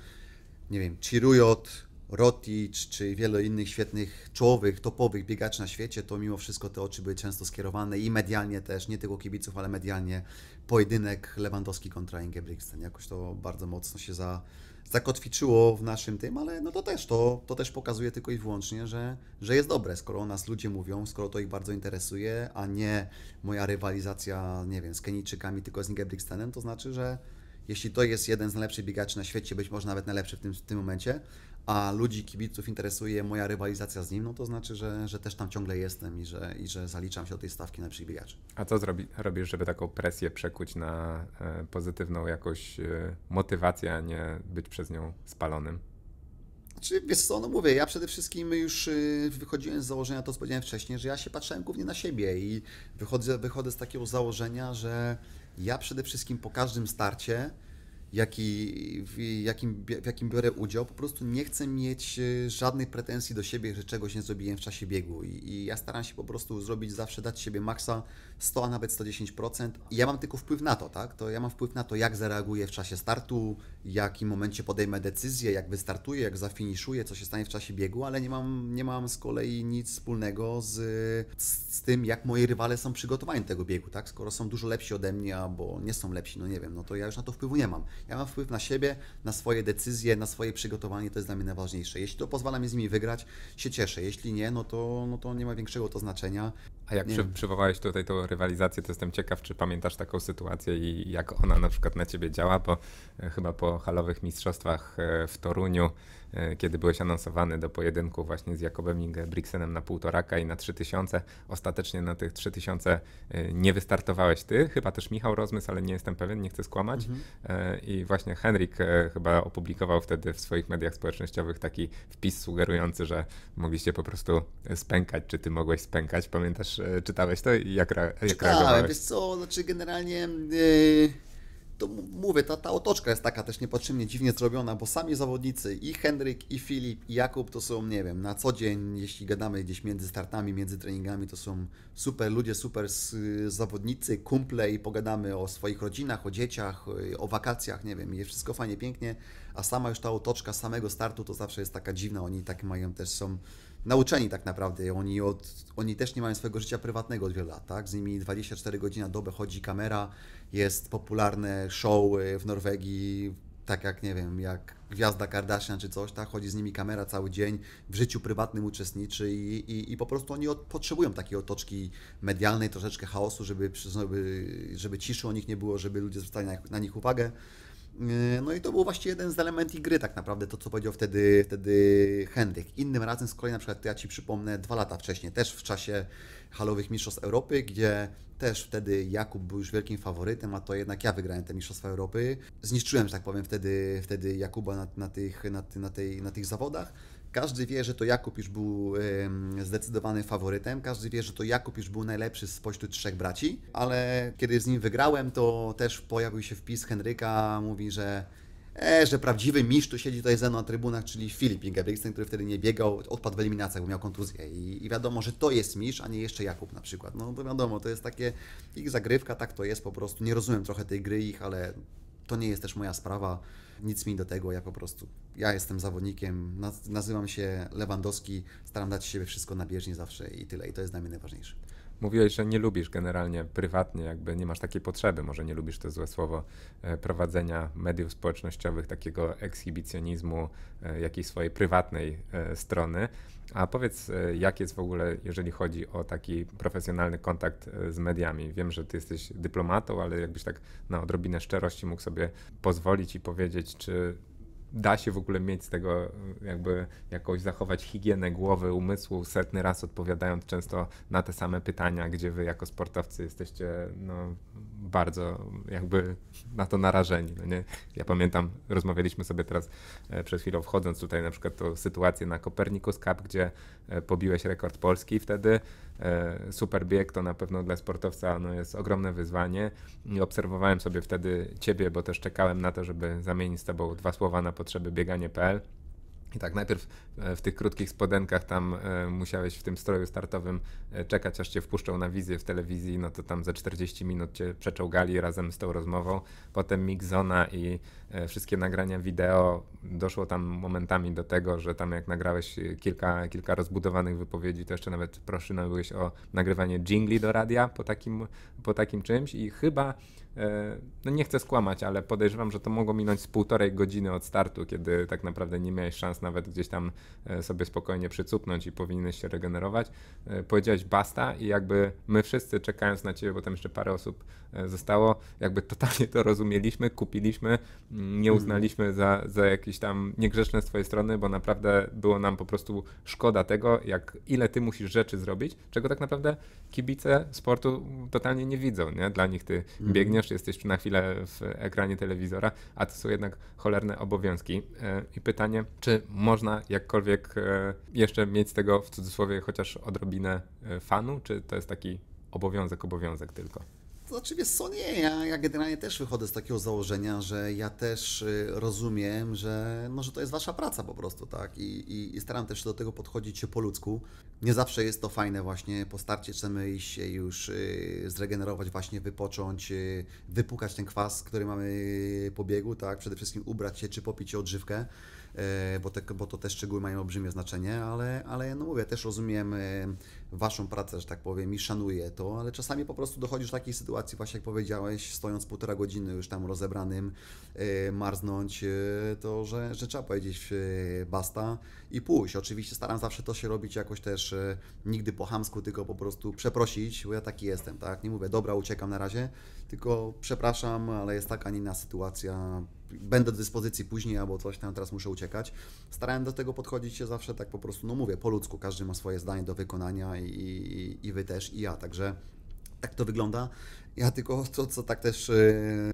nie wiem, Chirujot, Rotic czy wielu innych świetnych, czołowych, topowych biegaczy na świecie, to mimo wszystko te oczy były często skierowane i medialnie też, nie tylko kibiców, ale medialnie pojedynek Lewandowski kontra Ingebrigtsen. Jakoś to bardzo mocno się za, zakotwiczyło w naszym tym, ale no to też, to, to też pokazuje tylko i wyłącznie, że, że jest dobre, skoro o nas ludzie mówią, skoro to ich bardzo interesuje, a nie moja rywalizacja, nie wiem, z Kenijczykami, tylko z Ingebrigtsenem, to znaczy, że jeśli to jest jeden z najlepszych biegaczy na świecie, być może nawet najlepszy w tym, w tym momencie, a ludzi, kibiców interesuje moja rywalizacja z nim, no to znaczy, że, że też tam ciągle jestem i że, i że zaliczam się do tej stawki na przybijacz. A co zrobi, robisz, żeby taką presję przekuć na e, pozytywną jakąś e, motywację, a nie być przez nią spalonym? Czy znaczy, wiesz co, no mówię, ja przede wszystkim już y, wychodziłem z założenia, to co powiedziałem wcześniej, że ja się patrzyłem głównie na siebie i wychodzę, wychodzę z takiego założenia, że ja przede wszystkim po każdym starcie jaki, w, jakim, w jakim biorę udział, po prostu nie chcę mieć e, żadnych pretensji do siebie, że czegoś nie zrobiłem w czasie biegu. I, i ja staram się po prostu zrobić zawsze, dać siebie maksa, 100, a nawet 110%. ja mam tylko wpływ na to, tak? To ja mam wpływ na to, jak zareaguję w czasie startu, w jakim momencie podejmę decyzję, jak wystartuję, jak zafiniszuję, co się stanie w czasie biegu, ale nie mam, nie mam z kolei nic wspólnego z, z tym, jak moi rywale są przygotowani do tego biegu, tak? Skoro są dużo lepsi ode mnie, albo nie są lepsi, no nie wiem, no to ja już na to wpływu nie mam. Ja mam wpływ na siebie, na swoje decyzje, na swoje przygotowanie, to jest dla mnie najważniejsze. Jeśli to pozwala mi z nimi wygrać, się cieszę. Jeśli nie, no to, no to nie ma większego to znaczenia. A jak przy, przywołałeś tutaj tą rywalizację, to jestem ciekaw, czy pamiętasz taką sytuację i jak ona na przykład na ciebie działa, bo e, chyba po halowych mistrzostwach e, w Toruniu E, kiedy byłeś anonsowany do pojedynku właśnie z Jakobem Ingebrigtsenem na półtoraka i na 3000. Ostatecznie na tych 3000 e, nie wystartowałeś ty, chyba też Michał Rozmys, ale nie jestem pewien, nie chcę skłamać. Mhm. E, I właśnie Henryk chyba opublikował wtedy w swoich mediach społecznościowych taki wpis sugerujący, że mogliście po prostu spękać, czy ty mogłeś spękać. Pamiętasz, czytałeś to i jak, jak Czytałem, Wiesz co, znaczy generalnie... Yy to mówię, ta, ta otoczka jest taka też niepotrzebnie dziwnie zrobiona, bo sami zawodnicy i Henryk, i Filip, i Jakub to są, nie wiem, na co dzień, jeśli gadamy gdzieś między startami, między treningami, to są super ludzie, super zawodnicy, kumple i pogadamy o swoich rodzinach, o dzieciach, y, o wakacjach, nie wiem, i wszystko fajnie, pięknie, a sama już ta otoczka samego startu to zawsze jest taka dziwna, oni tak mają też, są nauczeni tak naprawdę. Oni, od, oni też nie mają swojego życia prywatnego od wielu lat, tak? Z nimi 24 godziny na dobę chodzi kamera, jest popularne show y, w Norwegii, tak jak, nie wiem, jak gwiazda Kardashian czy coś, tak? Chodzi z nimi kamera cały dzień, w życiu prywatnym uczestniczy i, i, i po prostu oni od, potrzebują takiej otoczki medialnej, troszeczkę chaosu, żeby, żeby, żeby ciszy o nich nie było, żeby ludzie zwracali na, na nich uwagę. E, no i to był właśnie jeden z elementów gry tak naprawdę, to co powiedział wtedy, wtedy Henryk. Innym razem z kolei na przykład ja Ci przypomnę dwa lata wcześniej, też w czasie halowych mistrzostw Europy, gdzie też wtedy Jakub był już wielkim faworytem, a to jednak ja wygrałem te mistrzostwa Europy. Zniszczyłem, że tak powiem, wtedy, wtedy Jakuba na, na, tych, na, na, tej, na tych zawodach. Każdy wie, że to Jakub już był zdecydowany faworytem, każdy wie, że to Jakub już był najlepszy spośród trzech braci, ale kiedy z nim wygrałem, to też pojawił się wpis Henryka, mówi, że e, że prawdziwy mistrz tu siedzi tutaj ze mną na trybunach, czyli Filip Ingebrigtsen, który wtedy nie biegał, odpadł w eliminacjach, bo miał kontuzję. I, I, wiadomo, że to jest mistrz, a nie jeszcze Jakub na przykład. No to wiadomo, to jest takie ich zagrywka, tak to jest po prostu. Nie rozumiem trochę tej gry ich, ale to nie jest też moja sprawa, nic mi do tego, ja po prostu, ja jestem zawodnikiem, nazywam się Lewandowski, staram dać siebie wszystko na bieżni zawsze i tyle, i to jest dla mnie najważniejsze mówiłeś, że nie lubisz generalnie prywatnie, jakby nie masz takiej potrzeby, może nie lubisz to złe słowo, e, prowadzenia mediów społecznościowych, takiego ekshibicjonizmu e, jakiejś swojej prywatnej e, strony. A powiedz, jak jest w ogóle, jeżeli chodzi o taki profesjonalny kontakt z mediami? Wiem, że ty jesteś dyplomatą, ale jakbyś tak na odrobinę szczerości mógł sobie pozwolić i powiedzieć, czy da się w ogóle mieć z tego, jakby jakoś zachować higienę głowy, umysłu, setny raz odpowiadając często na te same pytania, gdzie wy jako sportowcy jesteście no, bardzo jakby na to narażeni. No nie? Ja pamiętam, rozmawialiśmy sobie teraz e, przed chwilą wchodząc tutaj na przykład tą sytuację na Copernicus Cup, gdzie e, pobiłeś rekord Polski wtedy. E, super bieg to na pewno dla sportowca no, jest ogromne wyzwanie i obserwowałem sobie wtedy ciebie, bo też czekałem na to, żeby zamienić z tobą dwa słowa na potrzeby bieganie.pl i tak najpierw e, w tych krótkich spodenkach tam e, musiałeś w tym stroju startowym e, czekać, aż cię wpuszczą na wizję w telewizji, no to tam za 40 minut cię przeczołgali razem z tą rozmową. Potem Mixona i wszystkie nagrania wideo. Doszło tam momentami do tego, że tam jak nagrałeś kilka, kilka rozbudowanych wypowiedzi, to jeszcze nawet proszyna byłeś o nagrywanie jingli do radia po takim, po takim czymś i chyba E, no nie chcę skłamać, ale podejrzewam, że to mogło minąć z półtorej godziny od startu, kiedy tak naprawdę nie miałeś szans nawet gdzieś tam e, sobie spokojnie przycupnąć i powinieneś się regenerować. E, powiedziałeś basta i jakby my wszyscy czekając na ciebie, bo tam jeszcze parę osób zostało, jakby totalnie to rozumieliśmy, kupiliśmy, mm, nie mhm. uznaliśmy za, za jakieś tam niegrzeczne z twojej strony, bo naprawdę było nam po prostu szkoda tego, jak ile ty musisz rzeczy zrobić, czego tak naprawdę kibice sportu totalnie nie widzą, nie? Dla nich ty mhm. biegniesz też jesteś na chwilę w ekranie telewizora, a to są jednak cholerne obowiązki. E, I pytanie, czy można jakkolwiek e, jeszcze mieć z tego w cudzysłowie chociaż odrobinę e, fanu, czy to jest taki obowiązek, obowiązek tylko? znaczy wiesz co, nie, ja, ja generalnie też wychodzę z takiego założenia, że ja też y, rozumiem, że, no, że to jest wasza praca po prostu, tak? I, i, i staram też do tego podchodzić się po ludzku. Nie zawsze jest to fajne właśnie, po starcie chcemy się już y, zregenerować, właśnie wypocząć, y, wypukać ten kwas, który mamy po biegu, tak? Przede wszystkim ubrać się czy popić odżywkę. E, bo, te, bo to te szczegóły mają olbrzymie znaczenie, ale, ale no mówię, też rozumiem e, Waszą pracę, że tak powiem, i szanuję to, ale czasami po prostu dochodzisz do takiej sytuacji, właśnie jak powiedziałeś, stojąc półtora godziny już tam rozebranym, e, marznąć, to że, że trzeba powiedzieć basta i pójść. Oczywiście staram zawsze to się robić jakoś też nigdy po hamsku, tylko po prostu przeprosić, bo ja taki jestem, tak? Nie mówię, dobra, uciekam na razie, tylko przepraszam, ale jest taka, a inna sytuacja, będę do dyspozycji później albo coś tam, teraz muszę uciekać. Starałem do tego podchodzić się zawsze tak po prostu, no mówię, po ludzku, każdy ma swoje zdanie do wykonania i, i, i wy też, i ja, także tak to wygląda. Ja tylko to, co tak też yy,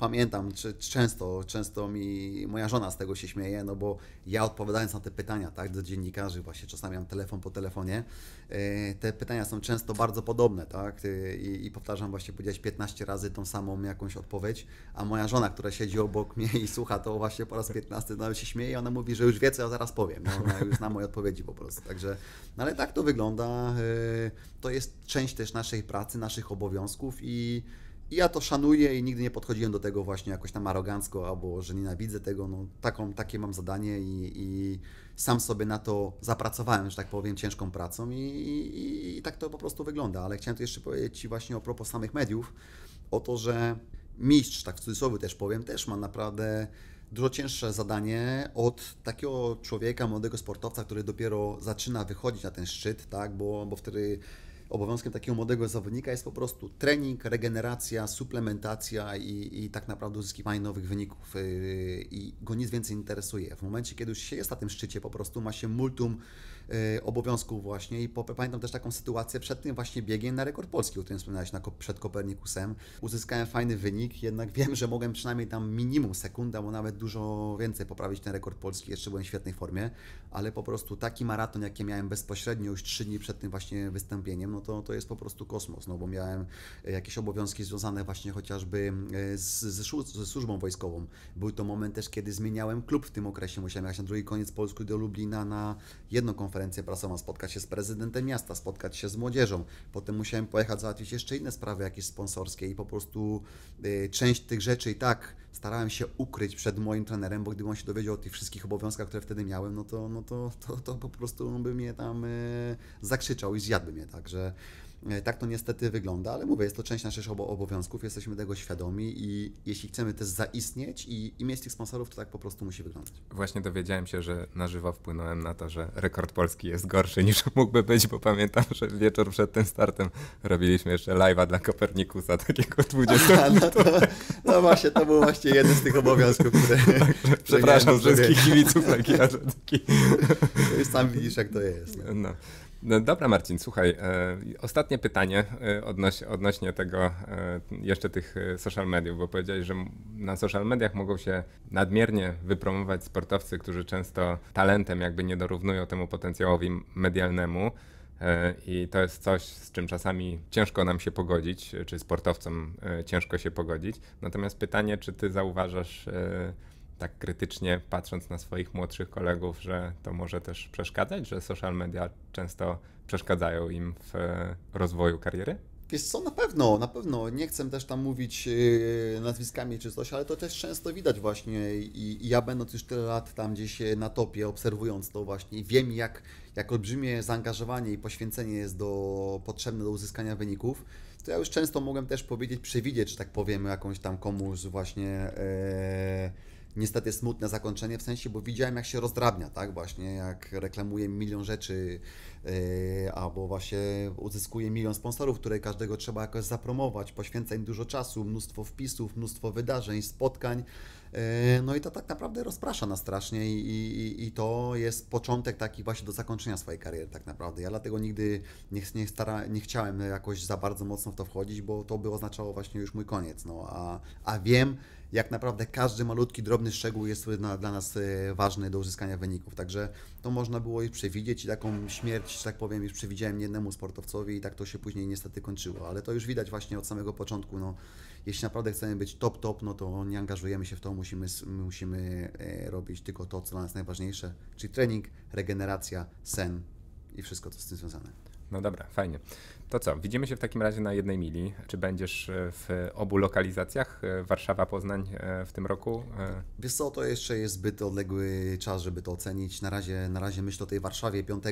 pamiętam, czy, często, często mi moja żona z tego się śmieje, no bo ja odpowiadając na te pytania, tak, do dziennikarzy, właśnie czasami mam telefon po telefonie, E, te pytania są często bardzo podobne, tak? E, I, i powtarzam właśnie, powiedziałeś 15 razy tą samą jakąś odpowiedź, a moja żona, która siedzi obok mnie i słucha to właśnie po raz 15, nawet no, się śmieje i ona mówi, że już wie, co ja zaraz powiem. No, ona już zna moje odpowiedzi po prostu. Także, no ale tak to wygląda. E, to jest część też naszej pracy, naszych obowiązków i i ja to szanuję i nigdy nie podchodziłem do tego właśnie jakoś tam arogancko albo że nienawidzę tego. No, taką, takie mam zadanie i, i sam sobie na to zapracowałem, że tak powiem, ciężką pracą i, i, i tak to po prostu wygląda. Ale chciałem tu jeszcze powiedzieć Ci właśnie o propos samych mediów, o to, że mistrz, tak w cudzysłowie też powiem, też ma naprawdę dużo cięższe zadanie od takiego człowieka, młodego sportowca, który dopiero zaczyna wychodzić na ten szczyt, tak, bo, bo wtedy obowiązkiem takiego młodego zawodnika jest po prostu trening, regeneracja, suplementacja i, i tak naprawdę uzyskiwanie nowych wyników yy, i go nic więcej interesuje. W momencie, kiedy już się jest na tym szczycie, po prostu ma się multum Y, obowiązków właśnie i pamiętam też taką sytuację przed tym właśnie biegiem na rekord polski, o którym wspominałeś na, przed Kopernikusem. Uzyskałem fajny wynik, jednak wiem, że mogłem przynajmniej tam minimum sekundę, bo nawet dużo więcej poprawić ten rekord polski, jeszcze byłem w świetnej formie, ale po prostu taki maraton, jaki miałem bezpośrednio już trzy dni przed tym właśnie wystąpieniem, no to, to jest po prostu kosmos, no bo miałem y, jakieś obowiązki związane właśnie chociażby y, z, z, ze służbą wojskową. Był to moment też, kiedy zmieniałem klub w tym okresie, musiałem jechać na drugi koniec Polski do Lublina na jedną konferencję, konferencję prasową, spotkać się z prezydentem miasta, spotkać się z młodzieżą. Potem musiałem pojechać załatwić jeszcze inne sprawy jakieś sponsorskie i po prostu y, część tych rzeczy i tak starałem się ukryć przed moim trenerem, bo gdyby się dowiedział o tych wszystkich obowiązkach, które wtedy miałem, no to, no to, to, to po prostu no, by mnie tam y, zakrzyczał i zjadłby mnie, także... E, tak to niestety wygląda, ale mówię, jest to część naszych obowiązków, jesteśmy tego świadomi i jeśli chcemy też zaistnieć i, i mieć tych sponsorów, to tak po prostu musi wyglądać. Właśnie dowiedziałem się, że na żywo wpłynąłem na to, że rekord polski jest gorszy niż mógłby być, bo pamiętam, że wieczór przed tym startem robiliśmy jeszcze live'a dla Kopernikusa, takiego 20 Aha, no, no, to, no właśnie, to był właśnie jeden z tych obowiązków, które... Także, przepraszam no, wszystkich kibiców Legia Rzedki. Sam widzisz, jak to jest. No. no. No dobra, Marcin, słuchaj. E, ostatnie pytanie e, odnoś, odnośnie tego, e, jeszcze tych social mediów, bo powiedziałeś, że na social mediach mogą się nadmiernie wypromować sportowcy, którzy często talentem jakby nie dorównują temu potencjałowi medialnemu. I to jest coś, z czym czasami ciężko nam się pogodzić, czy sportowcom ciężko się pogodzić. Natomiast pytanie, czy ty zauważasz tak krytycznie patrząc na swoich młodszych kolegów, że to może też przeszkadzać, że social media często przeszkadzają im w e, rozwoju kariery? Wiesz co, na pewno, na pewno. Nie chcę też tam mówić e, nazwiskami czy coś, ale to też często widać właśnie i, ja będąc już tyle lat tam gdzieś e, na topie, obserwując to właśnie, wiem jak, jak olbrzymie zaangażowanie i poświęcenie jest do, potrzebne do uzyskania wyników, to ja już często mogłem też powiedzieć, przewidzieć, że tak powiem, jakąś tam komuś właśnie niestety smutne zakończenie w sensie, bo widziałem jak się rozdrabnia, tak, właśnie jak reklamuje milion rzeczy yy, albo właśnie uzyskuje milion sponsorów, które każdego trzeba jakoś zapromować, poświęca im dużo czasu, mnóstwo wpisów, mnóstwo wydarzeń, spotkań, y, no i to tak naprawdę rozprasza nas strasznie i, i, i, to jest początek taki właśnie do zakończenia swojej kariery tak naprawdę. Ja dlatego nigdy nie, nie, stara, nie chciałem jakoś za bardzo mocno w to wchodzić, bo to by oznaczało właśnie już mój koniec. No, a, a wiem, jak naprawdę każdy malutki, drobny szczegół jest dla, dla nas e, ważny do uzyskania wyników. Także to można było już przewidzieć i taką śmierć, że tak powiem, już przewidziałem jednemu sportowcowi i tak to się później niestety kończyło. Ale to już widać właśnie od samego początku. No, jeśli naprawdę chcemy być top, top, no to nie angażujemy się w to, musimy, musimy e, robić tylko to, co dla nas najważniejsze, czyli trening, regeneracja, sen i wszystko, co z tym związane. No dobra, fajnie. To co, widzimy się w takim razie na jednej mili. Czy będziesz e, w obu lokalizacjach, e, Warszawa, Poznań e, w tym roku? Wiesz co, to jeszcze jest zbyt odległy czas, żeby to ocenić. Na razie, na razie myślę o tej Warszawie 5,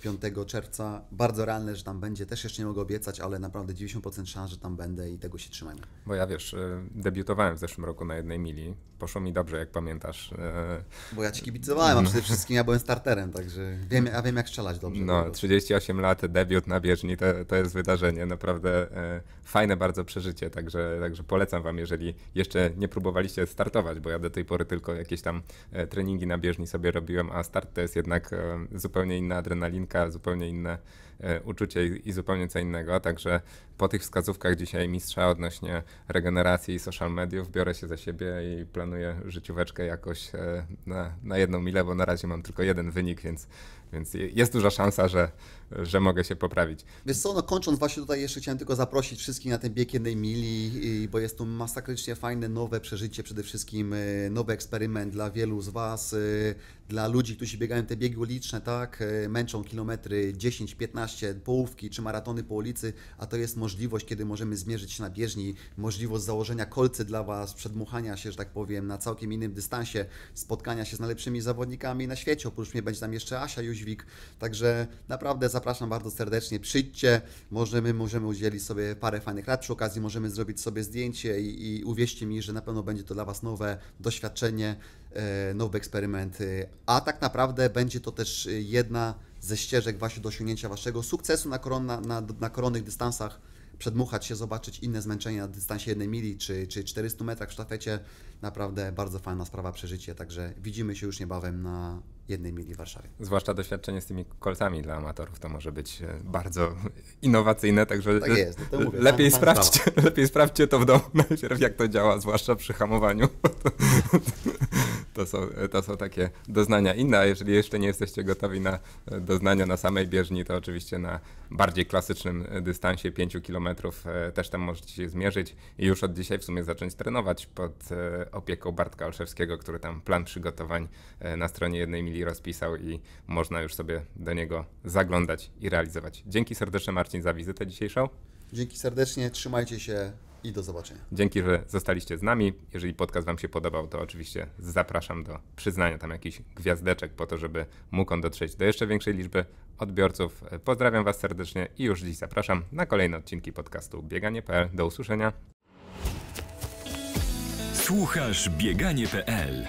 5 czerwca. Bardzo realne, że tam będzie. Też jeszcze nie mogę obiecać, ale naprawdę 90% szans, że tam będę i tego się trzymajmy. Bo ja wiesz, debiutowałem w zeszłym roku na jednej mili. Poszło mi dobrze, jak pamiętasz. Bo ja ci kibicowałem, a przede wszystkim ja byłem starterem, także wiem, ja wiem jak strzelać dobrze. No, 38 lat, debiut na bieżąco bieżni, to, to jest wydarzenie. Naprawdę e, fajne bardzo przeżycie, także, także polecam Wam, jeżeli jeszcze nie próbowaliście startować, bo ja do tej pory tylko jakieś tam e, treningi na bieżni sobie robiłem, a start to jest jednak e, zupełnie inna adrenalinka, zupełnie inne E, uczucie i, zupełnie co innego. Także po tych wskazówkach dzisiaj mistrza odnośnie regeneracji i social mediów biorę się za siebie i planuję życióweczkę jakoś e, na, na jedną milę, bo na razie mam tylko jeden wynik, więc, więc jest duża szansa, że, że mogę się poprawić. Wiesz co, no kończąc właśnie tutaj jeszcze chciałem tylko zaprosić wszystkich na ten bieg jednej mili, bo jest to masakrycznie fajne, nowe przeżycie, przede wszystkim e, nowy eksperyment dla wielu z Was, dla ludzi, którzy biegają te biegi uliczne, tak, męczą kilometry 10-15, połówki czy maratony po ulicy, a to jest możliwość, kiedy możemy zmierzyć się na bieżni, możliwość założenia kolcy dla Was, przedmuchania się, że tak powiem, na całkiem innym dystansie, spotkania się z najlepszymi zawodnikami na świecie. Oprócz mnie będzie tam jeszcze Asia Jóźwik, także naprawdę zapraszam bardzo serdecznie, przyjdźcie, możemy, możemy udzielić sobie parę fajnych rad przy okazji, możemy zrobić sobie zdjęcie i, i uwierzcie mi, że na pewno będzie to dla Was nowe doświadczenie, e, nowe eksperymenty, e, a tak naprawdę będzie to też e, jedna ze ścieżek właśnie do osiągnięcia waszego sukcesu na, koron, na, na, na koronnych dystansach, przedmuchać się, zobaczyć inne zmęczenia na dystansie 1 mili czy, czy 400 metrach w sztafecie, Naprawdę bardzo fajna sprawa, przeżycie, także widzimy się już niebawem na jednej mili w Warszawie. Zwłaszcza doświadczenie z tymi kolcami dla amatorów to może być e, bardzo innowacyjne, także tak jest, no mówię, lepiej, sprawdźcie, lepiej sprawdźcie to w domu najpierw, jak to działa, zwłaszcza przy hamowaniu. To, to, są, e, to są takie doznania inne, a jeżeli jeszcze nie jesteście gotowi na e, doznania na samej bieżni, to oczywiście na bardziej klasycznym dystansie 5 km też tam możecie się zmierzyć i już od dzisiaj w sumie zacząć trenować pod opieką Bartka Olszewskiego, który tam plan przygotowań e, na stronie jednej mili rozpisał i można już sobie do niego zaglądać i realizować. Dzięki serdecznie Marcin za wizytę dzisiejszą. Dzięki serdecznie, trzymajcie się i do zobaczenia. Dzięki, że zostaliście z nami. Jeżeli podcast Wam się podobał, to oczywiście zapraszam do przyznania tam jakichś gwiazdeczek po to, żeby mógł on dotrzeć do jeszcze większej liczby odbiorców. Pozdrawiam Was serdecznie i już dziś zapraszam na kolejne odcinki podcastu Bieganie.pl. Do usłyszenia. Słuchasz bieganie.pl